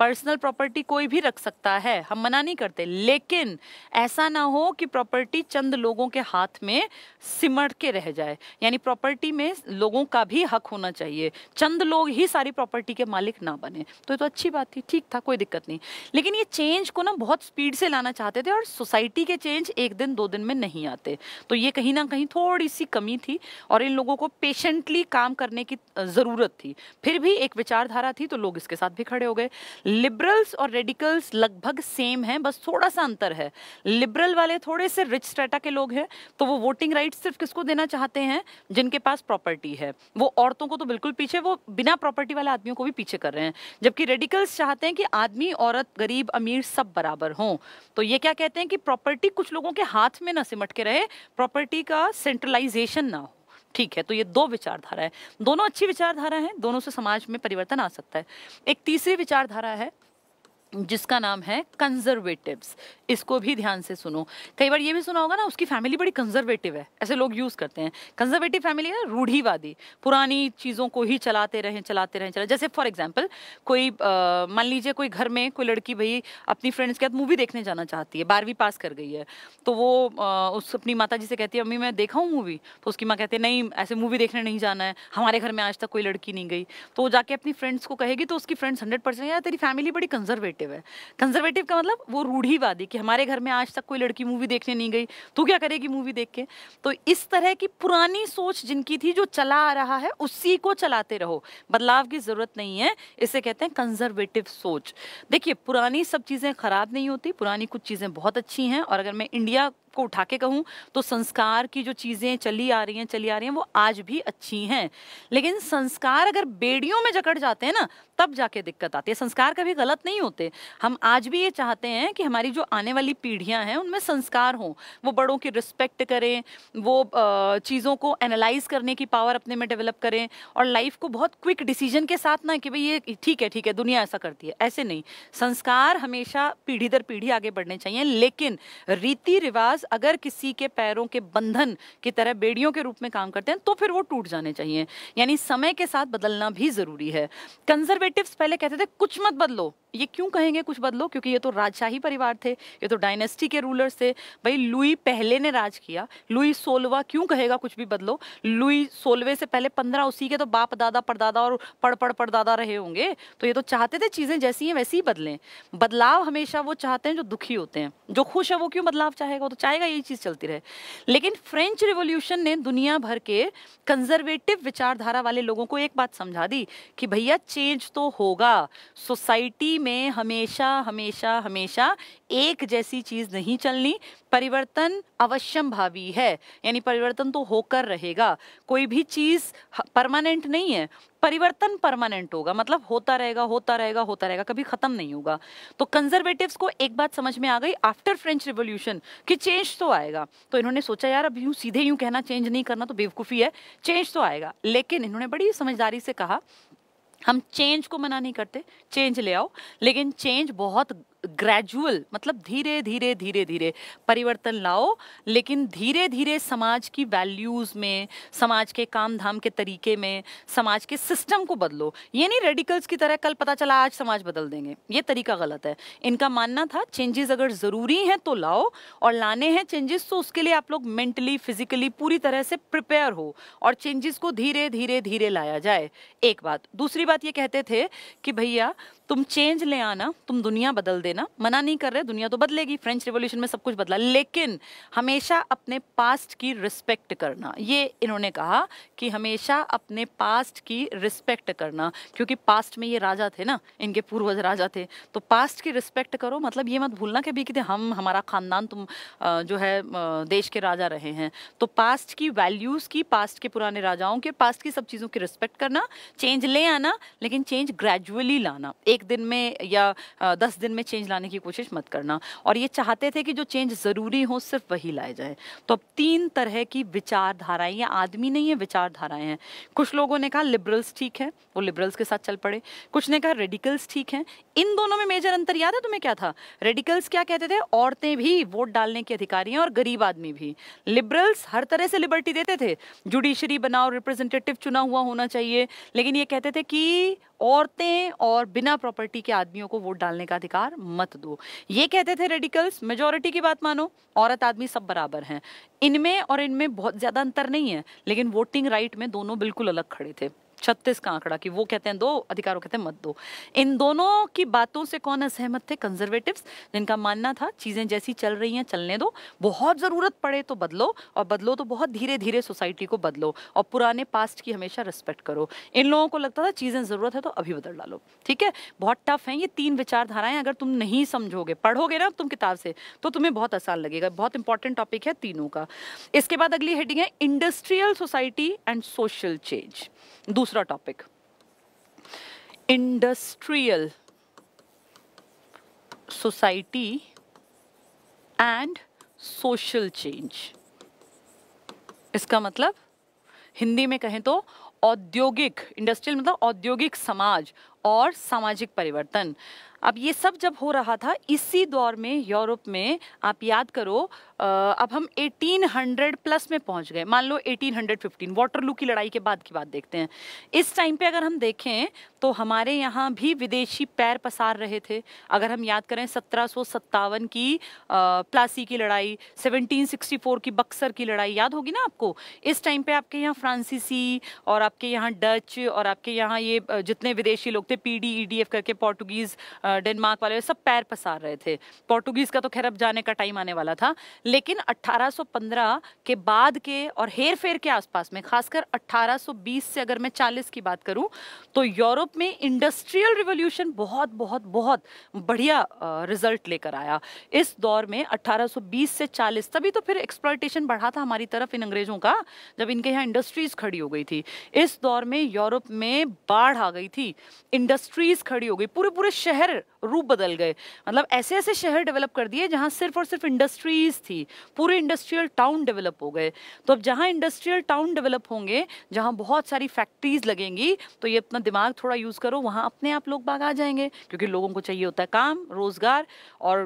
पर्सनल प्रॉपर्टी कोई भी रख सकता है हम मना नहीं करते लेकिन ऐसा ना हो कि प्रॉपर्टी चंद लोगों के हाथ में सिमट के रह जाए यानी प्रॉपर्टी में लोगों का भी हक होना चाहिए चंद लोग ही सारी प्रॉपर्टी के मालिक ना बने तो ये तो अच्छी बात थी ठीक था कोई दिक्कत नहीं लेकिन ये चेंज को ना बहुत स्पीड से लाना चाहते थे और सोसाइटी के चेंज एक दिन दो दिन में नहीं आते तो ये कहीं ना कहीं थोड़ी सी कमी थी और इन लोगों को पेशेंटली काम करने की ज़रूरत थी फिर भी एक विचारधारा थी तो लोग इसके साथ भी खड़े हो गए लिबरल्स और रेडिकल्स लगभग सेम हैं बस थोड़ा सा अंतर है लिबरल वाले थोड़े से रिच स्टेटा के लोग हैं तो वो वोटिंग राइट सिर्फ किसको देना चाहते हैं जिनके पास प्रॉपर्टी है वो औरतों को तो बिल्कुल पीछे वो बिना प्रॉपर्टी वाले आदमियों को भी पीछे कर रहे हैं जबकि रेडिकल्स चाहते हैं कि आदमी औरत गरीब अमीर सब बराबर हों तो ये क्या कहते हैं कि प्रॉपर्टी कुछ लोगों के हाथ में ना सिमट के रहे प्रॉपर्टी का सेंट्रलाइजेशन ना हो ठीक है तो ये दो विचारधारा है दोनों अच्छी विचारधारा है दोनों से समाज में परिवर्तन आ सकता है एक तीसरी विचारधारा है जिसका नाम है कंजर्वेटिव्स इसको भी ध्यान से सुनो कई बार ये भी सुना होगा ना उसकी फैमिली बड़ी कंजर्वेटिव है ऐसे लोग यूज़ करते हैं कंजर्वेटिव फैमिली है रूढ़ीवादी पुरानी चीज़ों को ही चलाते रहें चलाते रहें चला जैसे फॉर एग्जांपल कोई मान लीजिए कोई घर में कोई लड़की भाई अपनी फ्रेंड्स के साथ मूवी देखने जाना चाहती है बारहवीं पास कर गई है तो वो आ, उस अपनी माता जी से कहती है अम्मी मैं देखा हूँ मूवी तो उसकी माँ कहती है नहीं ऐसे मूवी देखने नहीं जाना है हमारे घर में आज तक कोई लड़की नहीं गई तो वो जाके अपनी फ्रेंड्स को कहेगी तो उसकी फ्रेंड्स हंड्रेड परसेंट तेरी फैमिली बड़ी कंजर्वेटिव कंजर्वेटिव है कंजर्वेटिव का मतलब वो रूढ़ीवादी कि हमारे घर में आज तक कोई लड़की मूवी देखने नहीं गई तो क्या करेगी मूवी देख के तो इस तरह की पुरानी सोच जिनकी थी जो चला आ रहा है उसी को चलाते रहो बदलाव की ज़रूरत नहीं है इसे कहते हैं कंजर्वेटिव सोच देखिए पुरानी सब चीज़ें ख़राब नहीं होती पुरानी कुछ चीज़ें बहुत अच्छी हैं और अगर मैं इंडिया को उठा के कहूँ तो संस्कार की जो चीज़ें चली आ रही हैं चली आ रही हैं वो आज भी अच्छी हैं लेकिन संस्कार अगर बेड़ियों में जकड़ जाते हैं ना तब जाके दिक्कत आती है संस्कार कभी गलत नहीं होते हम आज भी ये चाहते हैं कि हमारी जो आने वाली पीढ़ियाँ हैं उनमें संस्कार हों वो बड़ों की रिस्पेक्ट करें वो चीज़ों को एनालाइज करने की पावर अपने में डेवलप करें और लाइफ को बहुत क्विक डिसीजन के साथ ना कि भाई ये ठीक है ठीक है दुनिया ऐसा करती है ऐसे नहीं संस्कार हमेशा पीढ़ी दर पीढ़ी आगे बढ़ने चाहिए लेकिन रीति रिवाज ऑर्गन्स अगर किसी के पैरों के बंधन की तरह बेड़ियों के रूप में काम करते हैं तो फिर वो टूट जाने चाहिए यानी समय के साथ बदलना भी ज़रूरी है कंजर्वेटिव पहले कहते थे कुछ मत बदलो ये क्यों कहेंगे कुछ बदलो क्योंकि ये तो राजशाही परिवार थे ये तो डायनेस्टी के रूलर्स थे भाई लुई पहले ने राज किया लुई सोलवा क्यों कहेगा कुछ भी बदलो लुई सोलवे से पहले पंद्रह उसी के तो बाप दादा परदादा और पड़ पड़ परदादा रहे होंगे तो ये तो चाहते थे चीज़ें जैसी हैं वैसी ही बदलें बदलाव हमेशा वो चाहते हैं जो दुखी होते हैं जो खुश है वो क्यों बदलाव चाहेगा तो चाहे जाएगा यही चीज़ चलती रहे लेकिन फ्रेंच रिवोल्यूशन ने दुनिया भर के कंजर्वेटिव विचारधारा वाले लोगों को एक बात समझा दी कि भैया चेंज तो होगा सोसाइटी में हमेशा हमेशा हमेशा एक जैसी चीज़ नहीं चलनी परिवर्तन अवश्यम भावी है यानी परिवर्तन तो होकर रहेगा कोई भी चीज़ परमानेंट नहीं है परिवर्तन परमानेंट होगा मतलब होता रहेगा होता रहेगा होता रहेगा कभी खत्म नहीं होगा तो कंजर्वेटिव्स को एक बात समझ में आ गई आफ्टर फ्रेंच रिवोल्यूशन कि चेंज तो आएगा तो इन्होंने सोचा यार अब यूँ सीधे यूँ कहना चेंज नहीं करना तो बेवकूफ़ी है चेंज तो आएगा लेकिन इन्होंने बड़ी समझदारी से कहा हम चेंज को मना नहीं करते चेंज ले आओ लेकिन चेंज बहुत ग्रेजुअल मतलब धीरे धीरे धीरे धीरे परिवर्तन लाओ लेकिन धीरे धीरे समाज की वैल्यूज़ में समाज के काम धाम के तरीके में समाज के सिस्टम को बदलो ये नहीं रेडिकल्स की तरह कल पता चला आज समाज बदल देंगे ये तरीका गलत है इनका मानना था चेंजेस अगर ज़रूरी हैं तो लाओ और लाने हैं चेंजेस तो उसके लिए आप लोग मेंटली फिजिकली पूरी तरह से प्रिपेयर हो और चेंजेस को धीरे धीरे धीरे लाया जाए एक बात दूसरी बात ये कहते थे कि भैया तुम चेंज ले आना तुम दुनिया बदल दे देना मना नहीं कर रहे दुनिया तो बदलेगी फ्रेंच रिवोल्यूशन में सब कुछ बदला लेकिन हमेशा अपने पास्ट की रिस्पेक्ट करना ये इन्होंने कहा कि हमेशा अपने पास्ट की रिस्पेक्ट करना क्योंकि पास्ट में ये राजा थे ना इनके पूर्वज राजा थे तो पास्ट की रिस्पेक्ट करो मतलब ये मत भूलना कि भी कि हम हमारा ख़ानदान तुम जो है देश के राजा रहे हैं तो पास्ट की वैल्यूज़ की पास्ट के पुराने राजाओं के पास्ट की सब चीज़ों की रिस्पेक्ट करना चेंज ले आना लेकिन चेंज ग्रेजुअली लाना एक दिन में या दस दिन में चेंज चेंज लाने की कोशिश मत करना और ये चाहते थे कि जो चेंज ज़रूरी हो सिर्फ वही लाए जाए तो अब तीन तरह की विचारधाराएं या आदमी नहीं है विचारधाराएं हैं कुछ लोगों ने कहा लिबरल्स ठीक है वो लिबरल्स के साथ चल पड़े कुछ ने कहा रेडिकल्स ठीक है इन दोनों में मेजर अंतर याद है तुम्हें क्या था रेडिकल्स क्या कहते थे औरतें भी वोट डालने के अधिकारी हैं और गरीब आदमी भी लिबरल्स हर तरह से लिबर्टी देते थे जुडिशरी बनाओ रिप्रेजेंटेटिव चुना हुआ होना चाहिए लेकिन ये कहते थे कि औरतें और बिना प्रॉपर्टी के आदमियों को वोट डालने का अधिकार मत दो ये कहते थे रेडिकल्स मेजोरिटी की बात मानो औरत आदमी सब बराबर हैं इनमें और इनमें बहुत ज़्यादा अंतर नहीं है लेकिन वोटिंग राइट में दोनों बिल्कुल अलग खड़े थे छत्तीस का आंकड़ा कि वो कहते हैं दो अधिकारों कहते हैं मत दो इन दोनों की बातों से कौन असहमत थे कंजर्वेटिव जिनका मानना था चीज़ें जैसी चल रही हैं चलने दो बहुत ज़रूरत पड़े तो बदलो और बदलो तो बहुत धीरे धीरे सोसाइटी को बदलो और पुराने पास्ट की हमेशा रिस्पेक्ट करो इन लोगों को लगता था चीज़ें ज़रूरत है तो अभी बदल डालो ठीक है बहुत टफ है ये तीन विचारधाराएं अगर तुम नहीं समझोगे पढ़ोगे ना तुम किताब से तो तुम्हें बहुत आसान लगेगा बहुत इंपॉर्टेंट टॉपिक है तीनों का इसके बाद अगली हेडिंग है industrial society and social change दूसरा दूसरा topic industrial society and social change इसका मतलब हिंदी में कहें तो औद्योगिक इंडस्ट्रियल मतलब औद्योगिक समाज और सामाजिक परिवर्तन अब ये सब जब हो रहा था इसी दौर में यूरोप में आप याद करो अब हम 1800 प्लस में पहुंच गए मान लो 1815 वाटरलू की लड़ाई के बाद की बात देखते हैं इस टाइम पे अगर हम देखें तो हमारे यहाँ भी विदेशी पैर पसार रहे थे अगर हम याद करें सत्रह की प्लासी की लड़ाई 1764 की बक्सर की लड़ाई याद होगी ना आपको इस टाइम पे आपके यहाँ फ्रांसीसी और आपके यहाँ डच और आपके यहाँ ये जितने विदेशी लोग थे डी एफ e करके पोर्टुगीज डेनमार्क वाले सब पैर पसार रहे थे पोर्टुगीज का तो खैर अब जाने का टाइम आने वाला था लेकिन 1815 के बाद के और हेर फेर के आसपास में खासकर 1820 से अगर मैं 40 की बात करूं तो यूरोप में इंडस्ट्रियल रिवोल्यूशन बहुत बहुत बहुत बढ़िया रिजल्ट लेकर आया इस दौर में 1820 से 40 तभी तो फिर एक्सप्लॉयटेशन बढ़ा था हमारी तरफ इन अंग्रेज़ों का जब इनके यहाँ इंडस्ट्रीज खड़ी हो गई थी इस दौर में यूरोप में बाढ़ आ गई थी इंडस्ट्रीज खड़ी हो गई पूरे पूरे शहर रूप बदल गए मतलब ऐसे ऐसे शहर डेवलप कर दिए जहाँ सिर्फ और सिर्फ इंडस्ट्रीज थी पूरे इंडस्ट्रियल टाउन डेवलप हो गए तो अब जहाँ इंडस्ट्रियल टाउन डेवलप होंगे जहाँ बहुत सारी फैक्ट्रीज लगेंगी तो ये अपना दिमाग थोड़ा यूज़ करो वहाँ अपने आप लोग बाग आ जाएंगे क्योंकि लोगों को चाहिए होता है काम रोज़गार और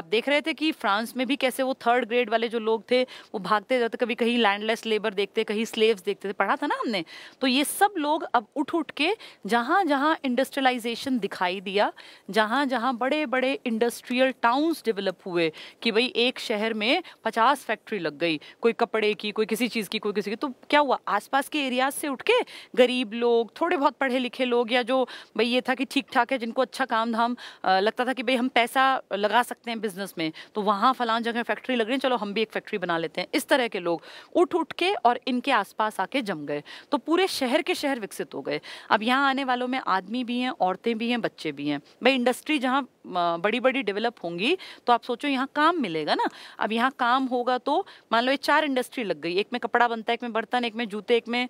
आप देख रहे थे कि फ्रांस में भी कैसे वो थर्ड ग्रेड वाले जो लोग थे वो भागते जाते कभी कहीं लैंडलेस लेबर देखते कहीं स्लेव्स देखते थे पढ़ा था ना हमने तो ये सब लोग अब उठ उठ के जहाँ जहाँ जहाँ इंडस्ट्रियलाइजेशन दिखाई दिया जहाँ जहाँ बड़े बड़े इंडस्ट्रियल टाउन्स डेवलप हुए कि भाई एक शहर में पचास फैक्ट्री लग गई कोई कपड़े की कोई किसी चीज़ की कोई किसी की तो क्या हुआ आसपास के एरियाज से उठ के गरीब लोग थोड़े बहुत पढ़े लिखे लोग या जो भाई ये था कि ठीक ठाक है जिनको अच्छा काम धाम लगता था कि भाई हम पैसा लगा सकते हैं बिजनेस में तो वहाँ फलान जगह फैक्ट्री लग रही है चलो हम भी एक फैक्ट्री बना लेते हैं इस तरह के लोग उठ उठ के और इनके आसपास आके जम गए तो पूरे शहर के शहर विकसित हो गए अब यहाँ आने वालों में आ आदमी भी हैं औरतें भी हैं बच्चे भी हैं भाई इंडस्ट्री जहाँ बड़ी बड़ी डेवलप होंगी तो आप सोचो यहाँ काम मिलेगा ना अब यहाँ काम होगा तो मान लो ये चार इंडस्ट्री लग गई एक में कपड़ा बनता है एक में बर्तन एक में जूते एक में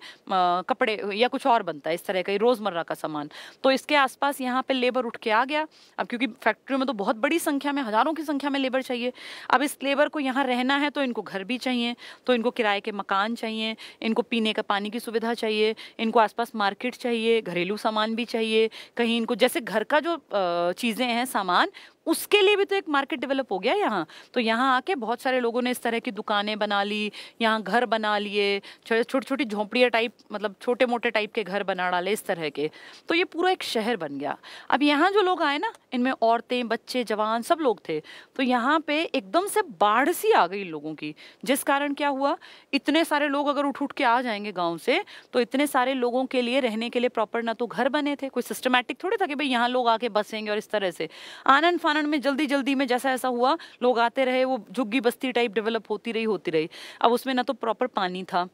कपड़े या कुछ और बनता है इस तरह का रोज़मर्रा का सामान तो इसके आसपास यहाँ पर लेबर उठ के आ गया अब क्योंकि फैक्ट्रियों में तो बहुत बड़ी संख्या में हज़ारों की संख्या में लेबर चाहिए अब इस लेबर को यहाँ रहना है तो इनको घर भी चाहिए तो इनको किराए के मकान चाहिए इनको पीने का पानी की सुविधा चाहिए इनको आसपास मार्केट चाहिए घरेलू सामान भी चाहिए चाहिए कहीं इनको जैसे घर का जो चीज़ें हैं सामान उसके लिए भी तो एक मार्केट डेवलप हो गया यहाँ तो यहाँ आके बहुत सारे लोगों ने इस तरह की दुकानें बना ली यहाँ घर बना लिए छोटी छोटी झोंपड़ियाँ टाइप मतलब छोटे मोटे टाइप के घर बना डाले इस तरह के तो ये पूरा एक शहर बन गया अब यहाँ जो लोग आए ना इनमें औरतें बच्चे जवान सब लोग थे तो यहाँ पे एकदम से बाढ़ सी आ गई लोगों की जिस कारण क्या हुआ इतने सारे लोग अगर उठ उठ के आ जाएंगे गाँव से तो इतने सारे लोगों के लिए रहने के लिए प्रॉपर ना तो घर बने थे कोई सिस्टमेटिक थोड़े था कि भाई यहाँ लोग आके बसेंगे और इस तरह से आनंद फानंद कारण में जल्दी जल्दी में जैसा ऐसा हुआ लोग आते रहे वो झुग्गी बस्ती टाइप डेवलप होती रही होती रही अब उसमें ना तो प्रॉपर पानी था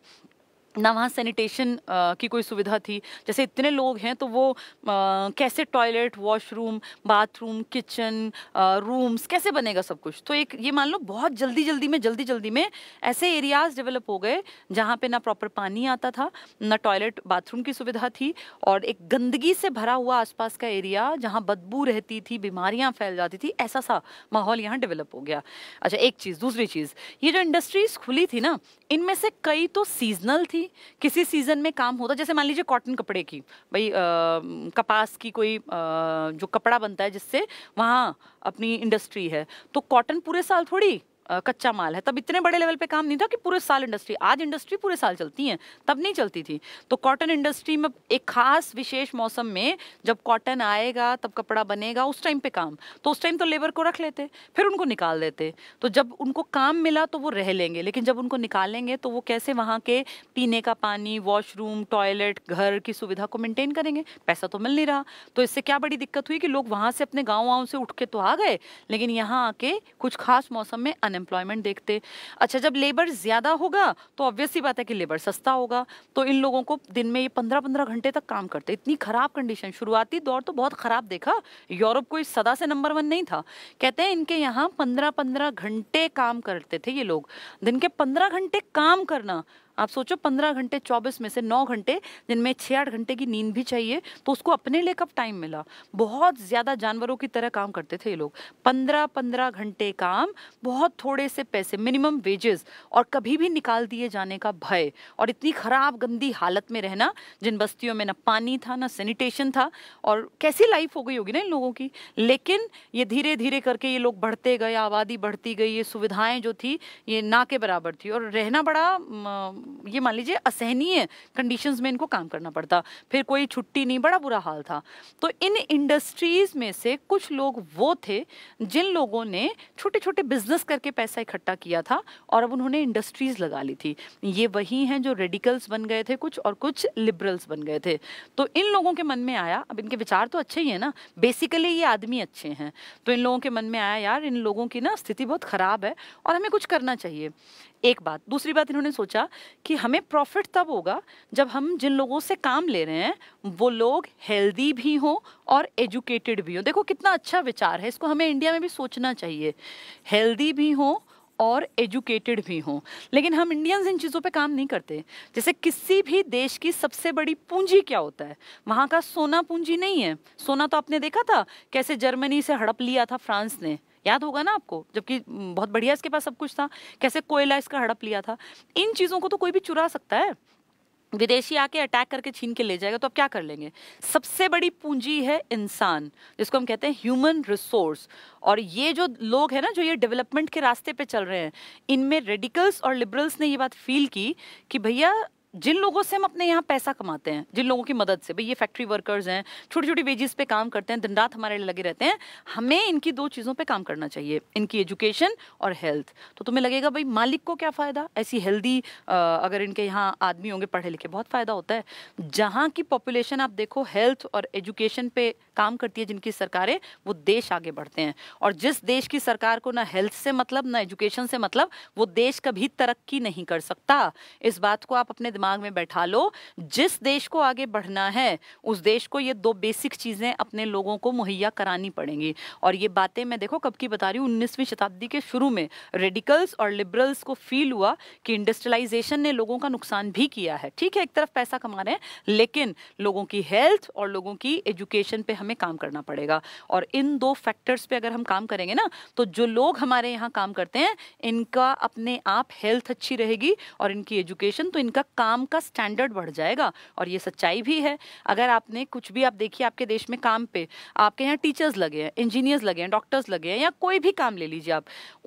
ना वहाँ सैनिटेशन की कोई सुविधा थी जैसे इतने लोग हैं तो वो आ, कैसे toilet washroom bathroom kitchen rooms कैसे बनेगा सब कुछ तो एक ये मान लो बहुत जल्दी जल्दी में जल्दी जल्दी में ऐसे एरियाज डेवलप हो गए जहाँ पे ना प्रॉपर पानी आता था ना टॉयलेट बाथरूम की सुविधा थी और एक गंदगी से भरा हुआ आसपास का एरिया जहाँ बदबू रहती थी बीमारियाँ फैल जाती थी ऐसा सा माहौल यहाँ डेवलप हो गया अच्छा एक चीज़ दूसरी चीज़ ये जो इंडस्ट्रीज खुली थी ना इनमें से कई तो सीजनल थी भी किसी सीज़न में काम होता जैसे मान लीजिए कॉटन कपड़े की भाई कपास की कोई आ, जो कपड़ा बनता है जिससे वहाँ अपनी इंडस्ट्री है तो कॉटन पूरे साल थोड़ी कच्चा माल है तब इतने बड़े लेवल पे काम नहीं था कि पूरे साल इंडस्ट्री आज इंडस्ट्री पूरे साल चलती है तब नहीं चलती थी तो कॉटन इंडस्ट्री में एक खास विशेष मौसम में जब कॉटन आएगा तब कपड़ा बनेगा उस टाइम पे काम तो उस टाइम तो लेबर को रख लेते फिर उनको निकाल देते तो जब उनको काम मिला तो वो रह लेंगे लेकिन जब उनको निकालेंगे तो वो कैसे वहाँ के पीने का पानी वॉशरूम टॉयलेट घर की सुविधा को मेनटेन करेंगे पैसा तो मिल नहीं रहा तो इससे क्या बड़ी दिक्कत हुई कि लोग वहाँ से अपने गाँव वाँव से उठ के तो आ गए लेकिन यहाँ आके कुछ खास मौसम में अनएम्प्लॉयमेंट देखते अच्छा जब लेबर ज़्यादा होगा तो ऑब्वियसली बात है कि लेबर सस्ता होगा तो इन लोगों को दिन में ये पंद्रह पंद्रह घंटे तक काम करते इतनी ख़राब कंडीशन शुरुआती दौर तो बहुत ख़राब देखा यूरोप कोई सदा से नंबर वन नहीं था कहते हैं इनके यहाँ पंद्रह पंद्रह घंटे काम करते थे ये लोग दिन के पंद्रह घंटे काम करना आप सोचो पंद्रह घंटे चौबीस में से नौ घंटे जिनमें छः आठ घंटे की नींद भी चाहिए तो उसको अपने लिए कब टाइम मिला बहुत ज़्यादा जानवरों की तरह काम करते थे ये लोग पंद्रह पंद्रह घंटे काम बहुत थोड़े से पैसे मिनिमम वेजेस और कभी भी निकाल दिए जाने का भय और इतनी ख़राब गंदी हालत में रहना जिन बस्तियों में ना पानी था ना सैनिटेशन था और कैसी लाइफ हो गई होगी ना इन लोगों की लेकिन ये धीरे धीरे करके ये लोग बढ़ते गए आबादी बढ़ती गई ये सुविधाएं जो थी ये ना के बराबर थी और रहना बड़ा ये मान लीजिए असहनीय कंडीशंस में इनको काम करना पड़ता फिर कोई छुट्टी नहीं बड़ा बुरा हाल था तो इन इंडस्ट्रीज़ में से कुछ लोग वो थे जिन लोगों ने छोटे छोटे बिजनेस करके पैसा इकट्ठा किया था और अब उन्होंने इंडस्ट्रीज़ लगा ली थी ये वही हैं जो रेडिकल्स बन गए थे कुछ और कुछ लिबरल्स बन गए थे तो इन लोगों के मन में आया अब इनके विचार तो अच्छे ही है ना बेसिकली ये आदमी अच्छे हैं तो इन लोगों के मन में आया यार इन लोगों की ना स्थिति बहुत ख़राब है और हमें कुछ करना चाहिए एक बात दूसरी बात इन्होंने सोचा कि हमें प्रॉफिट तब होगा जब हम जिन लोगों से काम ले रहे हैं वो लोग हेल्दी भी हों और एजुकेटेड भी हों देखो कितना अच्छा विचार है इसको हमें इंडिया में भी सोचना चाहिए हेल्दी भी हों और एजुकेटेड भी हों लेकिन हम इंडियंस इन चीज़ों पे काम नहीं करते जैसे किसी भी देश की सबसे बड़ी पूंजी क्या होता है वहाँ का सोना पूंजी नहीं है सोना तो आपने देखा था कैसे जर्मनी से हड़प लिया था फ्रांस ने याद होगा ना आपको जबकि बहुत बढ़िया इसके पास सब कुछ था कैसे कोयला इसका हड़प लिया था इन चीज़ों को तो कोई भी चुरा सकता है विदेशी आके अटैक करके छीन के ले जाएगा तो आप क्या कर लेंगे सबसे बड़ी पूंजी है इंसान जिसको हम कहते हैं ह्यूमन रिसोर्स और ये जो लोग हैं ना जो ये डेवलपमेंट के रास्ते पे चल रहे हैं इनमें रेडिकल्स और लिबरल्स ने ये बात फील की कि भैया जिन लोगों से हम अपने यहाँ पैसा कमाते हैं जिन लोगों की मदद से भाई ये फैक्ट्री वर्कर्स हैं छोटी छोटी वेजेस पे काम करते हैं दिन रात हमारे लगे रहते हैं हमें इनकी दो चीज़ों पे काम करना चाहिए इनकी एजुकेशन और हेल्थ तो तुम्हें लगेगा भाई मालिक को क्या फ़ायदा ऐसी हेल्दी अगर इनके यहाँ आदमी होंगे पढ़े लिखे बहुत फ़ायदा होता है जहाँ की पॉपुलेशन आप देखो हेल्थ और एजुकेशन पे काम करती है जिनकी सरकारें वो देश आगे बढ़ते हैं और जिस देश की सरकार को ना हेल्थ से मतलब ना एजुकेशन से मतलब वो देश कभी तरक्की नहीं कर सकता इस बात को आप अपने दिमाग दिमाग में बैठा लो जिस देश को आगे बढ़ना है उस देश को ये दो बेसिक चीज़ें अपने लोगों को मुहैया करानी पड़ेंगी और ये बातें मैं देखो कब की बता रही हूँ उन्नीसवीं शताब्दी के शुरू में रेडिकल्स और लिबरल्स को फील हुआ कि इंडस्ट्रियलाइजेशन ने लोगों का नुकसान भी किया है ठीक है एक तरफ पैसा कमा रहे हैं लेकिन लोगों की हेल्थ और लोगों की एजुकेशन पर हमें काम करना पड़ेगा और इन दो फैक्टर्स पर अगर हम काम करेंगे ना तो जो लोग हमारे यहाँ काम करते हैं इनका अपने आप हेल्थ अच्छी रहेगी और इनकी एजुकेशन तो इनका काम काम का स्टैंडर्ड बढ़ जाएगा और ये सच्चाई भी है अगर आपने कुछ भी आप देखिए आपके देश में काम पे आपके यहाँ टीचर्स लगे हैं इंजीनियर्स लगे हैं डॉक्टर्स लगे हैं या कोई भी काम ले लीजिए आप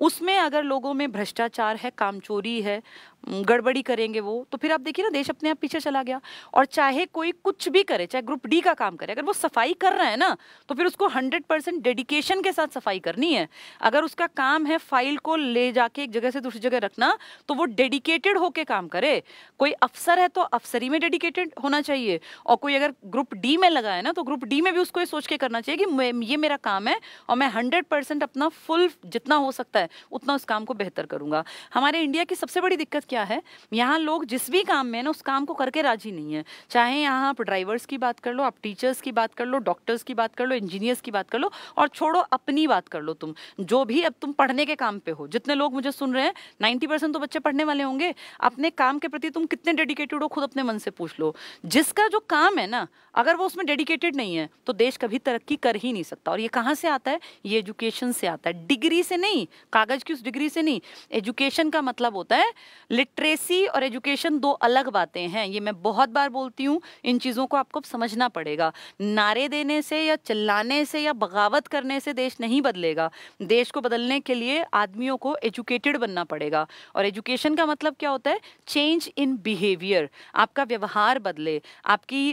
उसमें अगर लोगों में भ्रष्टाचार है काम चोरी है गड़बड़ी करेंगे वो तो फिर आप देखिए ना देश अपने आप पीछे चला गया और चाहे कोई कुछ भी करे चाहे ग्रुप डी का काम करे अगर वो सफाई कर रहा है ना तो फिर उसको हंड्रेड परसेंट डेडिकेशन के साथ सफाई करनी है अगर उसका काम है फाइल को ले जाके एक जगह से दूसरी जगह रखना तो वो डेडिकेटेड होके काम करे कोई अफसर है तो अफसरी में डेडिकेटेड होना चाहिए और कोई अगर ग्रुप डी में लगा है ना तो ग्रुप डी में भी उसको ये सोच के करना चाहिए कि ये मेरा काम है और मैं हंड्रेड अपना फुल जितना हो सकता है उतना उस काम को बेहतर करूंगा हमारे इंडिया की सबसे बड़ी दिक्कत क्या है यहाँ लोग जिस भी काम में है ना उस काम को करके राजी नहीं है चाहे यहाँ आप ड्राइवर्स की बात कर लो आप टीचर्स की बात कर लो डॉक्टर्स की बात कर लो इंजीनियर्स की बात कर लो और छोड़ो अपनी बात कर लो तुम जो भी अब तुम पढ़ने के काम पे हो जितने लोग मुझे सुन रहे हैं नाइन्टी परसेंट तो बच्चे पढ़ने वाले होंगे अपने काम के प्रति तुम कितने डेडिकेटेड हो खुद अपने मन से पूछ लो जिसका जो काम है ना अगर वो उसमें डेडिकेटेड नहीं है तो देश कभी तरक्की कर ही नहीं सकता और ये कहाँ से आता है ये एजुकेशन से आता है डिग्री से नहीं कागज की उस डिग्री से नहीं एजुकेशन का मतलब होता है लिटरेसी और एजुकेशन दो अलग बातें हैं ये मैं बहुत बार बोलती हूँ इन चीज़ों को आपको समझना पड़ेगा नारे देने से या चिल्लाने से या बगावत करने से देश नहीं बदलेगा देश को बदलने के लिए आदमियों को एजुकेटेड बनना पड़ेगा और एजुकेशन का मतलब क्या होता है चेंज इन बिहेवियर आपका व्यवहार बदले आपकी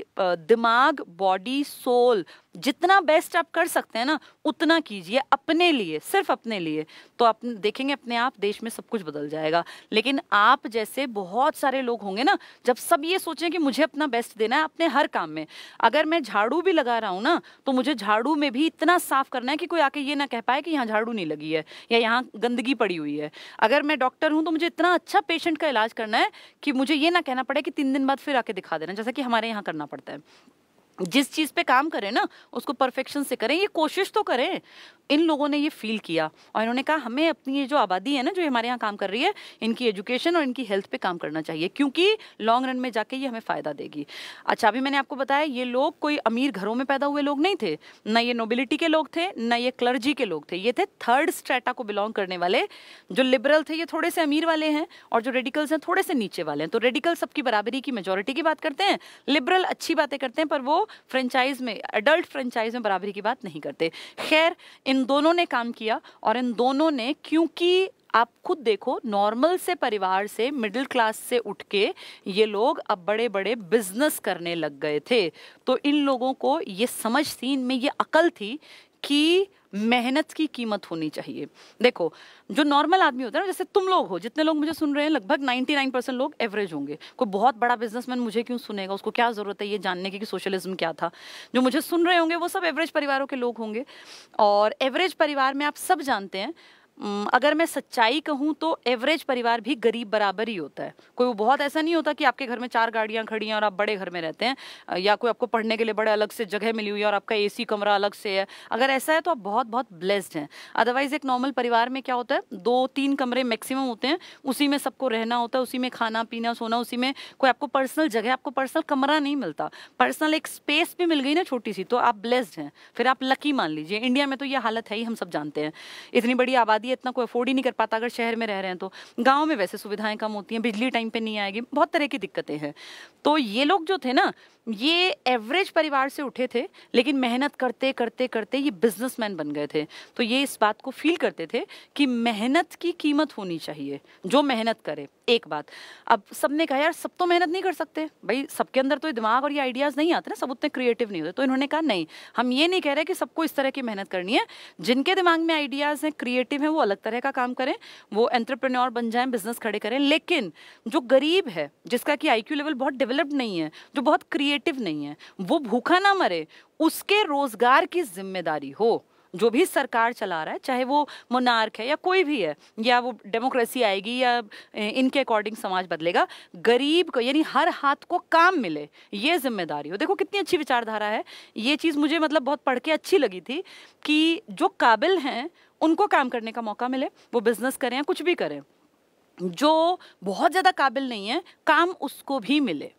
दिमाग बॉडी सोल जितना बेस्ट आप कर सकते हैं ना उतना कीजिए अपने लिए सिर्फ अपने लिए तो आप देखेंगे अपने आप देश में सब कुछ बदल जाएगा लेकिन आप जैसे बहुत सारे लोग होंगे ना जब सब ये सोचें कि मुझे अपना बेस्ट देना है अपने हर काम में अगर मैं झाड़ू भी लगा रहा हूँ ना तो मुझे झाड़ू में भी इतना साफ करना है कि कोई आके ये ना कह पाए कि यहाँ झाड़ू नहीं लगी है या यहाँ गंदगी पड़ी हुई है अगर मैं डॉक्टर हूँ तो मुझे इतना अच्छा पेशेंट का इलाज करना है कि मुझे ये ना कहना पड़े कि तीन दिन बाद फिर आके दिखा देना जैसा कि हमारे यहाँ करना पड़ता है जिस चीज़ पे काम करें ना उसको परफेक्शन से करें ये कोशिश तो करें इन लोगों ने ये फील किया और इन्होंने कहा हमें अपनी ये जो आबादी है ना जो हमारे यहाँ काम कर रही है इनकी एजुकेशन और इनकी हेल्थ पे काम करना चाहिए क्योंकि लॉन्ग रन में जाके ये हमें फ़ायदा देगी अच्छा अभी मैंने आपको बताया ये लोग कोई अमीर घरों में पैदा हुए लोग नहीं थे ना ये नोबिलिटी के लोग थे ना ये क्लर्जी के लोग थे ये थे थर्ड स्ट्रेटा को बिलोंग करने वाले जो लिबरल थे ये थोड़े से अमीर वाले हैं और जो रेडिकल्स हैं थोड़े से नीचे वाले हैं तो रेडिकल सबकी बराबरी की मेजोरिटी की बात करते हैं लिबरल अच्छी बातें करते हैं पर वो फ्रेंचाइज में अडल्ट फ्रेंचाइज में बराबरी की बात नहीं करते खैर इन दोनों ने काम किया और इन दोनों ने क्योंकि आप खुद देखो नॉर्मल से परिवार से मिडिल क्लास से उठ के ये लोग अब बड़े बड़े बिजनेस करने लग गए थे तो इन लोगों को ये समझ थी इनमें ये अकल थी कि मेहनत की कीमत होनी चाहिए देखो जो नॉर्मल आदमी होता है ना जैसे तुम लोग हो जितने लोग मुझे सुन रहे हैं लगभग 99 परसेंट लोग एवरेज होंगे कोई बहुत बड़ा बिजनेसमैन मुझे क्यों सुनेगा उसको क्या ज़रूरत है ये जानने की कि सोशलिज्म क्या था जो मुझे सुन रहे होंगे वो सब एवरेज परिवारों के लोग होंगे और एवरेज परिवार में आप सब जानते हैं अगर मैं सच्चाई कहूँ तो एवरेज परिवार भी गरीब बराबर ही होता है कोई वो बहुत ऐसा नहीं होता कि आपके घर में चार गाड़ियाँ खड़ी हैं और आप बड़े घर में रहते हैं या कोई आपको पढ़ने के लिए बड़े अलग से जगह मिली हुई है और आपका एसी कमरा अलग से है अगर ऐसा है तो आप बहुत बहुत ब्लेस्ड हैं अदरवाइज एक नॉर्मल परिवार में क्या होता है दो तीन कमरे मैक्सिमम होते हैं उसी में सबको रहना होता है उसी में खाना पीना सोना उसी में कोई आपको पर्सनल जगह आपको पर्सनल कमरा नहीं मिलता पर्सनल एक स्पेस भी मिल गई ना छोटी सी तो आप ब्लेस्ड हैं फिर आप लकी मान लीजिए इंडिया में तो ये हालत है ही हम सब जानते हैं इतनी बड़ी आबादी शादी है इतना कोई अफोर्ड ही नहीं कर पाता अगर शहर में रह रहे हैं तो गाँव में वैसे सुविधाएं कम होती हैं बिजली टाइम पर नहीं आएगी बहुत तरह की दिक्कतें हैं तो ये लोग जो थे ना ये एवरेज परिवार से उठे थे लेकिन मेहनत करते करते करते ये बिजनेसमैन बन गए थे तो ये इस बात को फील करते थे कि मेहनत की कीमत होनी चाहिए जो मेहनत करे एक बात अब सब ने कहा यार सब तो मेहनत नहीं कर सकते भाई सबके अंदर तो ये दिमाग और ये आइडियाज़ नहीं आते ना सब उतने क्रिएटिव नहीं होते तो इन्होंने कहा नहीं हम ये नहीं कह रहे कि सबको इस तरह की मेहनत करनी है जिनके दिमाग में आइडियाज़ हैं क्रिएटिव हैं वो अलग तरह का काम करें वो एंट्रप्रेन्योर बन जाए बिजनेस खड़े करें लेकिन जो गरीब है जिसका कि आई लेवल बहुत डेवलप्ड नहीं है जो बहुत क्रिएटिव नहीं है वो भूखा ना मरे उसके रोज़गार की जिम्मेदारी हो जो भी सरकार चला रहा है चाहे वो मोनार्क है या कोई भी है या वो डेमोक्रेसी आएगी या इनके अकॉर्डिंग समाज बदलेगा गरीब को यानी हर हाथ को काम मिले ये जिम्मेदारी हो देखो कितनी अच्छी विचारधारा है ये चीज़ मुझे मतलब बहुत पढ़ के अच्छी लगी थी कि जो काबिल हैं उनको काम करने का मौका मिले वो बिजनेस करें या कुछ भी करें जो बहुत ज़्यादा काबिल नहीं है काम उसको भी मिले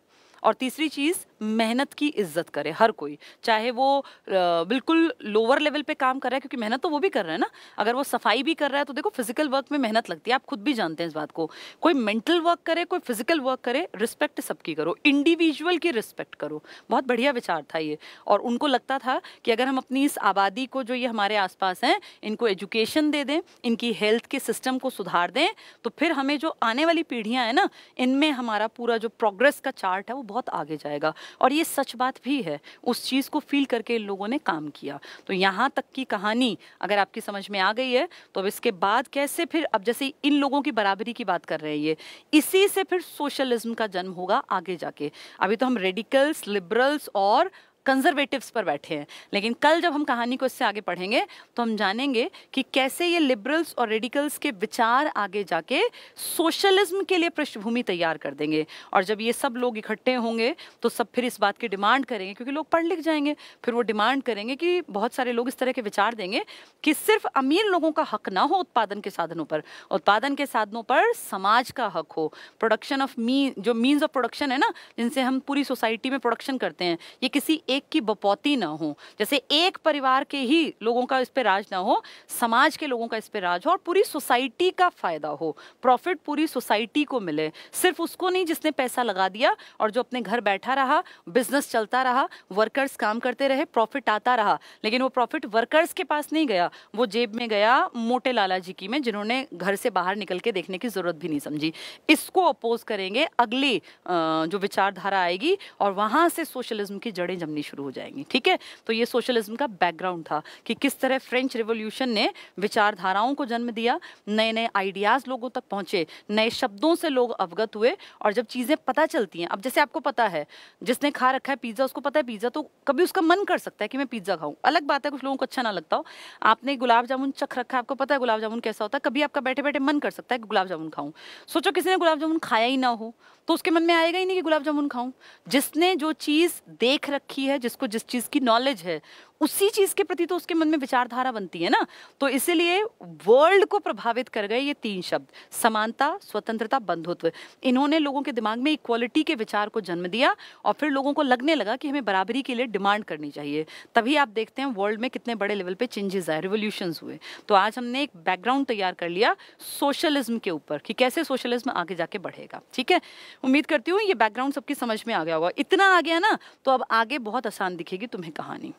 और तीसरी चीज़ मेहनत की इज्जत करे हर कोई चाहे वो बिल्कुल लोअर लेवल पे काम कर रहा है क्योंकि मेहनत तो वो भी कर रहा है ना अगर वो सफाई भी कर रहा है तो देखो फिजिकल वर्क में मेहनत लगती है आप खुद भी जानते हैं इस बात को कोई मेंटल वर्क करे कोई फिजिकल वर्क करे रिस्पेक्ट सबकी करो इंडिविजुअल की रिस्पेक्ट करो बहुत बढ़िया विचार था ये और उनको लगता था कि अगर हम अपनी इस आबादी को जो ये हमारे आसपास हैं इनको एजुकेशन दे दें इनकी हेल्थ के सिस्टम को सुधार दें तो फिर हमें जो आने वाली पीढ़ियाँ हैं ना इनमें हमारा पूरा जो प्रोग्रेस का चार्ट है वो बहुत आगे जाएगा और ये सच बात भी है उस चीज़ को फील करके इन लोगों ने काम किया तो यहाँ तक की कहानी अगर आपकी समझ में आ गई है तो अब इसके बाद कैसे फिर अब जैसे इन लोगों की बराबरी की बात कर रहे हैं ये इसी से फिर सोशलिज्म का जन्म होगा आगे जाके अभी तो हम रेडिकल्स लिबरल्स और कंजर्वेटिव्स पर बैठे हैं लेकिन कल जब हम कहानी को इससे आगे पढ़ेंगे तो हम जानेंगे कि कैसे ये लिबरल्स और रेडिकल्स के विचार आगे जाके सोशलिज्म के लिए पृष्ठभूमि तैयार कर देंगे और जब ये सब लोग इकट्ठे होंगे तो सब फिर इस बात की डिमांड करेंगे क्योंकि लोग पढ़ लिख जाएंगे फिर वो डिमांड करेंगे कि बहुत सारे लोग इस तरह के विचार देंगे कि सिर्फ अमीर लोगों का हक ना हो उत्पादन के साधनों पर उत्पादन के साधनों पर समाज का हक हो प्रोडक्शन ऑफ मीन जो मीन्स ऑफ प्रोडक्शन है ना जिनसे हम पूरी सोसाइटी में प्रोडक्शन करते हैं ये किसी एक एक की बपौती ना हो जैसे एक परिवार के ही लोगों का इस पर राज ना हो समाज के लोगों का इस पर राज हो और पूरी सोसाइटी का फायदा हो प्रॉफिट पूरी सोसाइटी को मिले सिर्फ उसको नहीं जिसने पैसा लगा दिया और जो अपने घर बैठा रहा बिजनेस चलता रहा वर्कर्स काम करते रहे प्रॉफिट आता रहा लेकिन वो प्रॉफिट वर्कर्स के पास नहीं गया वो जेब में गया मोटे लाला जी की में जिन्होंने घर से बाहर निकल के देखने की जरूरत भी नहीं समझी इसको अपोज करेंगे अगली जो विचारधारा आएगी और वहां से सोशलिज्म की जड़ें जमनी करनी शुरू हो जाएंगी ठीक है तो ये सोशलिज्म का बैकग्राउंड था कि किस तरह फ्रेंच रिवोल्यूशन ने विचारधाराओं को जन्म दिया नए नए आइडियाज़ लोगों तक पहुंचे नए शब्दों से लोग अवगत हुए और जब चीज़ें पता चलती हैं अब जैसे आपको पता है जिसने खा रखा है पिज़्ज़ा उसको पता है पिज़्ज़ा तो कभी उसका मन कर सकता है कि मैं पिज़्ज़ा खाऊं अलग बात है कुछ लोगों को अच्छा ना लगता हो आपने गुलाब जामुन चख रखा है आपको पता है गुलाब जामुन कैसा होता है कभी आपका बैठे बैठे मन कर सकता है कि गुलाब जामुन खाऊं सोचो किसी ने गुलाब जामुन खाया ही ना हो तो उसके मन में आएगा ही नहीं कि गुलाब जामुन खाऊं जिसने जो चीज़ देख रखी है जिसको जिस चीज़ की नॉलेज है उसी चीज के प्रति तो उसके मन में विचारधारा बनती है ना तो इसीलिए वर्ल्ड को प्रभावित कर गए ये तीन शब्द समानता स्वतंत्रता बंधुत्व इन्होंने लोगों के दिमाग में इक्वालिटी के विचार को जन्म दिया और फिर लोगों को लगने लगा कि हमें बराबरी के लिए डिमांड करनी चाहिए तभी आप देखते हैं वर्ल्ड में कितने बड़े लेवल पे चेंजेस आए रिवोल्यूशन हुए तो आज हमने एक बैकग्राउंड तैयार कर लिया सोशलिज्म के ऊपर कि कैसे सोशलिज्म आगे जाके बढ़ेगा ठीक है उम्मीद करती हूँ ये बैकग्राउंड सबकी समझ में आ गया होगा इतना आ गया ना तो अब आगे बहुत आसान दिखेगी तुम्हें कहानी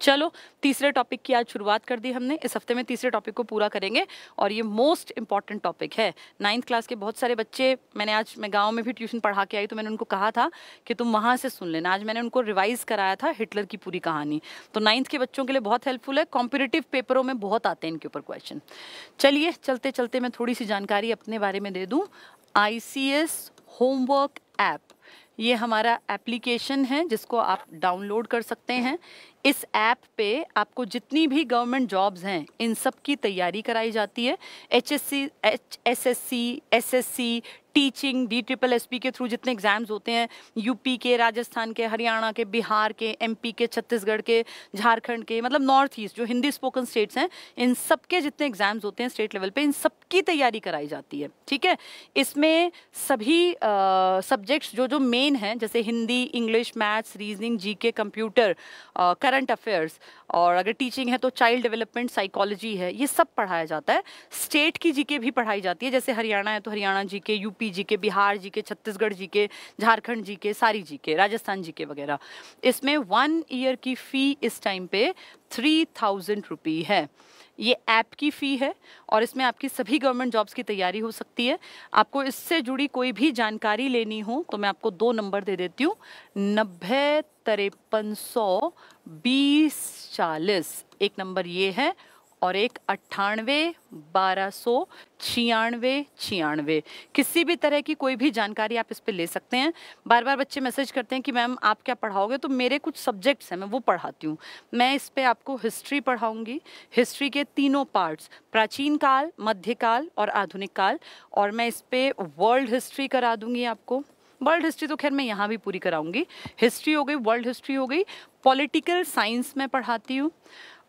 चलो तीसरे टॉपिक की आज शुरुआत कर दी हमने इस हफ्ते में तीसरे टॉपिक को पूरा करेंगे और ये मोस्ट इंपॉर्टेंट टॉपिक है नाइन्थ क्लास के बहुत सारे बच्चे मैंने आज मैं गांव में भी ट्यूशन पढ़ा के आई तो मैंने उनको कहा था कि तुम वहाँ से सुन लेना आज मैंने उनको रिवाइज कराया था हिटलर की पूरी कहानी तो नाइन्थ के बच्चों के लिए बहुत हेल्पफुल है कॉम्पिटेटिव पेपरों में बहुत आते हैं इनके ऊपर क्वेश्चन चलिए चलते चलते मैं थोड़ी सी जानकारी अपने बारे में दे दूँ आई होमवर्क ऐप ये हमारा एप्लीकेशन है जिसको आप डाउनलोड कर सकते हैं इस ऐप पे आपको जितनी भी गवर्नमेंट जॉब्स हैं इन सब की तैयारी कराई जाती है H S C H S S C S S C teaching D triple S P के थ्रू जितने एग्ज़ाम्स होते हैं यूपी के राजस्थान के हरियाणा के बिहार के एमपी के छत्तीसगढ़ के झारखंड के मतलब नॉर्थ ईस्ट जो हिंदी स्पोकन स्टेट्स हैं इन सब के जितने एग्ज़ाम्स होते हैं स्टेट लेवल पे इन सब की तैयारी कराई जाती है ठीक है इसमें सभी सब्जेक्ट्स जो जो मेन हैं जैसे Hindi English maths reasoning G K computer current affairs और अगर टीचिंग है तो चाइल्ड डेवलपमेंट साइकोलॉजी है ये सब पढ़ाया जाता है स्टेट की जीके भी पढ़ाई जाती है जैसे हरियाणा है तो Haryana GK UP GK Bihar GK Chhattisgarh GK Jharkhand GK सारी जीके राजस्थान जीके वगैरह इसमें वन ईयर की फ़ी इस टाइम पे थ्री थाउजेंड रुपी है ये ऐप की फ़ी है और इसमें आपकी सभी गवर्नमेंट जॉब्स की तैयारी हो सकती है आपको इससे जुड़ी कोई भी जानकारी लेनी हो तो मैं आपको दो नंबर दे देती हूँ नब्बे तिरपन सौ बीस चालीस एक नंबर ये है और एक अट्ठानवे बारह सौ छियानवे छियानवे किसी भी तरह की कोई भी जानकारी आप इस पर ले सकते हैं बार बार बच्चे मैसेज करते हैं कि मैम आप क्या पढ़ाओगे तो मेरे कुछ सब्जेक्ट्स हैं मैं वो पढ़ाती हूँ मैं इस पर आपको हिस्ट्री पढ़ाऊँगी हिस्ट्री के तीनों पार्ट्स प्राचीन काल मध्यकाल और आधुनिक काल और मैं इस पर वर्ल्ड हिस्ट्री करा दूँगी आपको वर्ल्ड हिस्ट्री तो खैर मैं यहाँ भी पूरी कराऊँगी हिस्ट्री हो गई वर्ल्ड हिस्ट्री हो गई पॉलिटिकल साइंस में पढ़ाती हूँ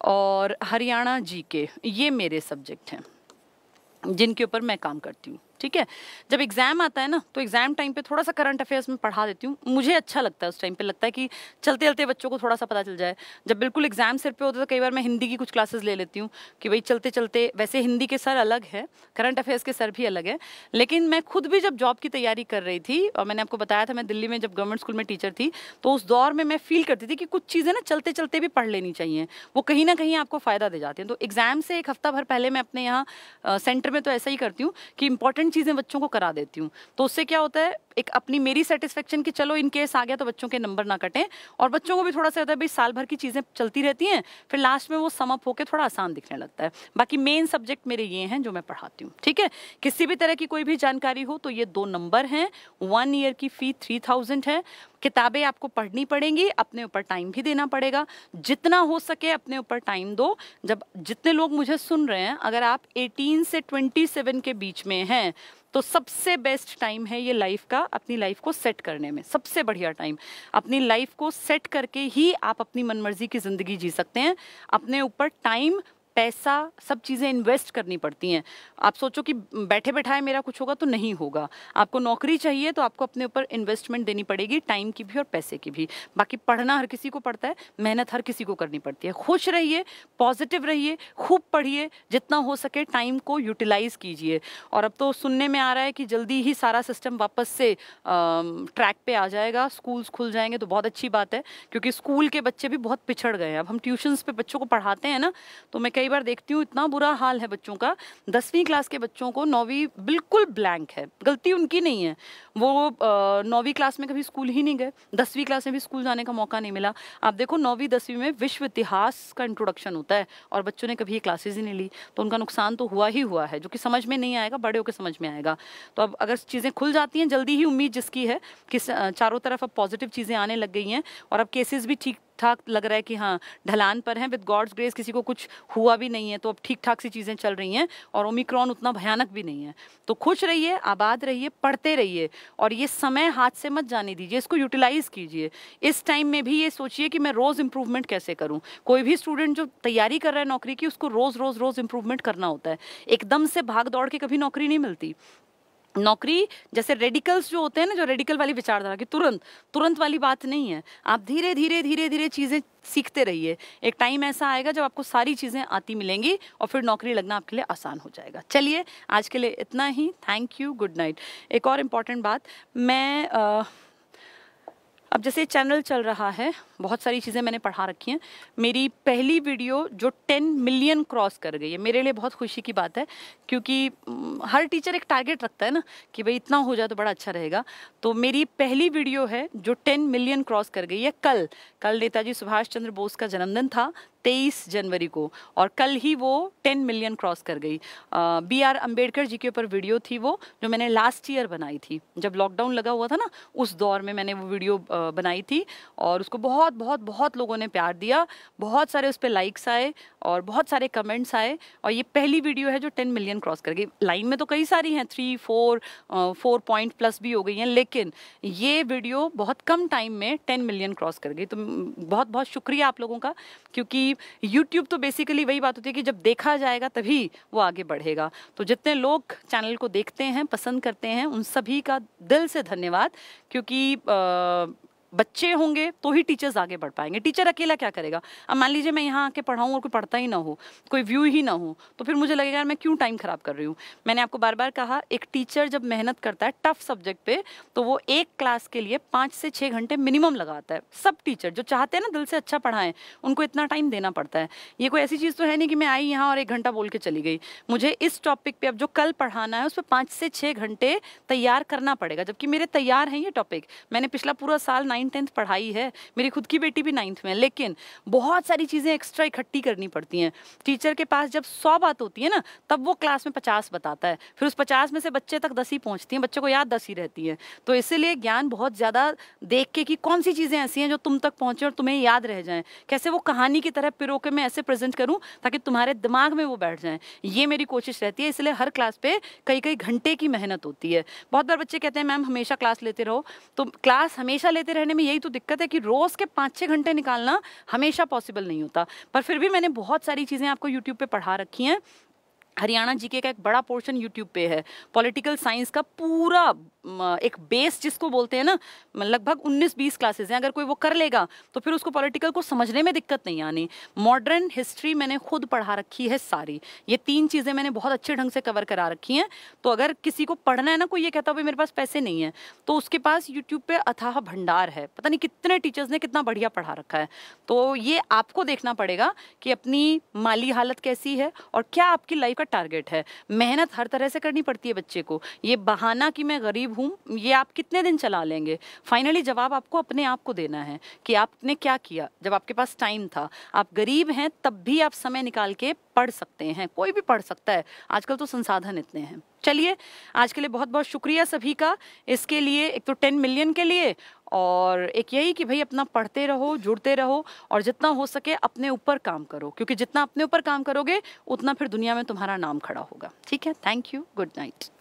और हरियाणा जी के ये मेरे सब्जेक्ट हैं जिनके ऊपर मैं काम करती हूँ ठीक है जब एग्ज़ाम आता है ना तो एग्ज़ाम टाइम पे थोड़ा सा करंट अफेयर्स में पढ़ा देती हूँ मुझे अच्छा लगता है उस टाइम पे लगता है कि चलते चलते बच्चों को थोड़ा सा पता चल जाए जब बिल्कुल एग्ज़ाम सिर पे होता है तो कई बार मैं हिंदी की कुछ क्लासेस ले लेती हूँ कि भाई चलते चलते वैसे हिंदी के सर अलग है करंट अफेयर्स के सर भी अलग है लेकिन मैं खुद भी जब जॉब की तैयारी कर रही थी और मैंने आपको बताया था मैं दिल्ली में जब गवर्नमेंट स्कूल में टीचर थी तो उस दौर में मैं फील करती थी कि कुछ चीज़ें ना चलते चलते भी पढ़ लेनी चाहिए वो कहीं ना कहीं आपको फ़ायदा दे जाती है तो एग्ज़ाम से एक हफ्ता भर पहले मैं अपने यहाँ सेंटर में तो ऐसा ही करती हूँ कि इंपॉर्टेंट डिफरेंट चीज़ें बच्चों को करा देती हूँ तो उससे क्या होता है एक अपनी मेरी सेटिस्फेक्शन की चलो इन केस आ गया तो बच्चों के नंबर ना कटें और बच्चों को भी थोड़ा सा होता है भाई साल भर की चीज़ें चलती रहती हैं फिर लास्ट में वो समअप होकर थोड़ा आसान दिखने लगता है बाकी मेन सब्जेक्ट मेरे ये हैं जो मैं पढ़ाती हूँ ठीक है किसी भी तरह की कोई भी जानकारी हो तो ये दो नंबर हैं वन ईयर की फ़ी थ्री है किताबें आपको पढ़नी पड़ेंगी अपने ऊपर टाइम भी देना पड़ेगा जितना हो सके अपने ऊपर टाइम दो जब जितने लोग मुझे सुन रहे हैं अगर आप 18 से 27 के बीच में हैं तो सबसे बेस्ट टाइम है ये लाइफ का अपनी लाइफ को सेट करने में सबसे बढ़िया टाइम अपनी लाइफ को सेट करके ही आप अपनी मनमर्जी की ज़िंदगी जी सकते हैं अपने ऊपर टाइम पैसा सब चीज़ें इन्वेस्ट करनी पड़ती हैं आप सोचो कि बैठे बैठाए मेरा कुछ होगा तो नहीं होगा आपको नौकरी चाहिए तो आपको अपने ऊपर इन्वेस्टमेंट देनी पड़ेगी टाइम की भी और पैसे की भी बाकी पढ़ना हर किसी को पड़ता है मेहनत हर किसी को करनी पड़ती है खुश रहिए पॉजिटिव रहिए खूब पढ़िए जितना हो सके टाइम को यूटिलाइज़ कीजिए और अब तो सुनने में आ रहा है कि जल्दी ही सारा सिस्टम वापस से ट्रैक पर आ जाएगा स्कूल्स खुल जाएंगे तो बहुत अच्छी बात है क्योंकि स्कूल के बच्चे भी बहुत पिछड़ गए हैं अब हम ट्यूशन्स पर बच्चों को पढ़ाते हैं ना तो मैं कह कई बार देखती हूँ इतना बुरा हाल है बच्चों का दसवीं क्लास के बच्चों को नौवीं बिल्कुल ब्लैंक है गलती उनकी नहीं है वो नौवीं क्लास में कभी स्कूल ही नहीं गए दसवीं क्लास में भी स्कूल जाने का मौका नहीं मिला आप देखो नौवीं दसवीं में विश्व इतिहास का इंट्रोडक्शन होता है और बच्चों ने कभी ये क्लासेज ही नहीं ली तो उनका नुकसान तो हुआ ही हुआ है जो कि समझ में नहीं आएगा बड़े होकर समझ में आएगा तो अब अगर चीज़ें खुल जाती हैं जल्दी ही उम्मीद जिसकी है कि चारों तरफ अब पॉजिटिव चीज़ें आने लग गई हैं और अब केसेस भी ठीक ठाक लग रहा है कि हाँ ढलान पर हैं विद गॉड्स ग्रेस किसी को कुछ हुआ भी नहीं है तो अब ठीक ठाक सी चीज़ें चल रही हैं और ओमिक्रॉन उतना भयानक भी नहीं है तो खुश रहिए आबाद रहिए पढ़ते रहिए और ये समय हाथ से मत जाने दीजिए इसको यूटिलाइज़ कीजिए इस टाइम में भी ये सोचिए कि मैं रोज़ इंप्रूवमेंट कैसे करूँ कोई भी स्टूडेंट जो तैयारी कर रहा है नौकरी की उसको रोज़ रोज़ रोज़ इंप्रूवमेंट करना होता है एकदम से भाग दौड़ के कभी नौकरी नहीं मिलती नौकरी जैसे रेडिकल्स जो होते हैं ना जो रेडिकल वाली विचारधारा की तुरंत तुरंत वाली बात नहीं है आप धीरे धीरे धीरे धीरे चीज़ें सीखते रहिए एक टाइम ऐसा आएगा जब आपको सारी चीज़ें आती मिलेंगी और फिर नौकरी लगना आपके लिए आसान हो जाएगा चलिए आज के लिए इतना ही थैंक यू गुड नाइट एक और इम्पॉर्टेंट बात मैं आ, अब जैसे चैनल चल रहा है बहुत सारी चीज़ें मैंने पढ़ा रखी हैं मेरी पहली वीडियो जो 10 मिलियन क्रॉस कर गई है मेरे लिए बहुत खुशी की बात है क्योंकि हर टीचर एक टारगेट रखता है ना कि भाई इतना हो जाए तो बड़ा अच्छा रहेगा तो मेरी पहली वीडियो है जो 10 मिलियन क्रॉस कर गई है कल कल नेताजी सुभाष चंद्र बोस का जन्मदिन था तेईस जनवरी को और कल ही वो 10 मिलियन क्रॉस कर गई बी आर अम्बेडकर जी के ऊपर वीडियो थी वो जो मैंने लास्ट ईयर बनाई थी जब लॉकडाउन लगा हुआ था ना उस दौर में मैंने वो वीडियो बनाई थी और उसको बहुत बहुत बहुत बहुत लोगों ने प्यार दिया बहुत सारे उस पर लाइक्स आए और बहुत सारे कमेंट्स आए और ये पहली वीडियो है जो टेन मिलियन क्रॉस कर गई लाइन में तो कई सारी हैं three four four point plus भी हो गई हैं लेकिन ये वीडियो बहुत कम टाइम में टेन मिलियन क्रॉस कर गई तो बहुत बहुत शुक्रिया आप लोगों का क्योंकि यूट्यूब तो बेसिकली वही बात होती है कि जब देखा जाएगा तभी वो आगे बढ़ेगा तो जितने लोग चैनल को देखते हैं पसंद करते हैं उन सभी का दिल से धन्यवाद क्योंकि आ, बच्चे होंगे तो ही टीचर्स आगे बढ़ पाएंगे टीचर अकेला क्या करेगा अब मान लीजिए मैं यहाँ आके पढ़ाऊँ और कोई पढ़ता ही ना हो कोई व्यू ही ना हो तो फिर मुझे लगेगा यार मैं क्यों टाइम ख़राब कर रही हूँ मैंने आपको बार बार कहा एक टीचर जब मेहनत करता है टफ सब्जेक्ट पे तो वो एक क्लास के लिए पाँच से छः घंटे मिनिमम लगाता है सब टीचर जो चाहते हैं ना दिल से अच्छा पढ़ाएं उनको इतना टाइम देना पड़ता है ये कोई ऐसी चीज़ तो है नहीं कि मैं आई यहाँ और एक घंटा बोल के चली गई मुझे इस टॉपिक पर अब जो कल पढ़ाना है उस पर पाँच से छः घंटे तैयार करना पड़ेगा जबकि मेरे तैयार हैं ये टॉपिक मैंने पिछला पूरा साल नाइन नाइन्थ टेंथ पढ़ाई है मेरी खुद की बेटी भी नाइन्थ में है लेकिन बहुत सारी चीज़ें एक्स्ट्रा इकट्ठी करनी पड़ती हैं टीचर के पास जब सौ बात होती है ना तब वो क्लास में पचास बताता है फिर उस पचास में से बच्चे तक दस ही पहुँचती हैं बच्चे को याद दस ही रहती है तो इसीलिए ज्ञान बहुत ज़्यादा देख के कि कौन सी चीज़ें ऐसी हैं जो तुम तक पहुँचे और तुम्हें याद रह जाएँ कैसे वो कहानी की तरह पिरो के मैं ऐसे प्रेजेंट करूँ ताकि तुम्हारे दिमाग में वो बैठ जाएँ ये मेरी कोशिश रहती है इसलिए हर क्लास पे कई कई घंटे की मेहनत होती है बहुत बार बच्चे कहते हैं मैम हमेशा क्लास लेते रहो तो क्लास हमेशा लेते रहने में यही तो दिक्कत है कि रोज़ के पाँच छः घंटे निकालना हमेशा पॉसिबल नहीं होता पर फिर भी मैंने बहुत सारी चीज़ें आपको यूट्यूब पर पढ़ा रखी हैं हरियाणा जीके का एक बड़ा पोर्शन यूट्यूब पे है पॉलिटिकल साइंस का पूरा एक बेस जिसको बोलते हैं ना लगभग 19-20 क्लासेस हैं अगर कोई वो कर लेगा तो फिर उसको पॉलिटिकल को समझने में दिक्कत नहीं आनी मॉडर्न हिस्ट्री मैंने खुद पढ़ा रखी है सारी ये तीन चीज़ें मैंने बहुत अच्छे ढंग से कवर करा रखी हैं तो अगर किसी को पढ़ना है ना कोई ये कहता भाई मेरे पास पैसे नहीं है तो उसके पास यूट्यूब पर अथाह भंडार है पता नहीं कितने टीचर्स ने कितना बढ़िया पढ़ा रखा है तो ये आपको देखना पड़ेगा कि अपनी माली हालत कैसी है और क्या आपकी लाइफ का टारगेट है मेहनत हर तरह से करनी पड़ती है बच्चे को ये बहाना कि मैं गरीब हूँ ये आप कितने दिन चला लेंगे फाइनली जवाब आपको अपने आप को देना है कि आपने क्या किया जब आपके पास टाइम था आप गरीब हैं तब भी आप समय निकाल के पढ़ सकते हैं कोई भी पढ़ सकता है आजकल तो संसाधन इतने हैं चलिए आज के लिए बहुत बहुत शुक्रिया सभी का इसके लिए एक तो टेन मिलियन के लिए और एक यही कि भाई अपना पढ़ते रहो जुड़ते रहो और जितना हो सके अपने ऊपर काम करो क्योंकि जितना अपने ऊपर काम करोगे उतना फिर दुनिया में तुम्हारा नाम खड़ा होगा ठीक है थैंक यू गुड नाइट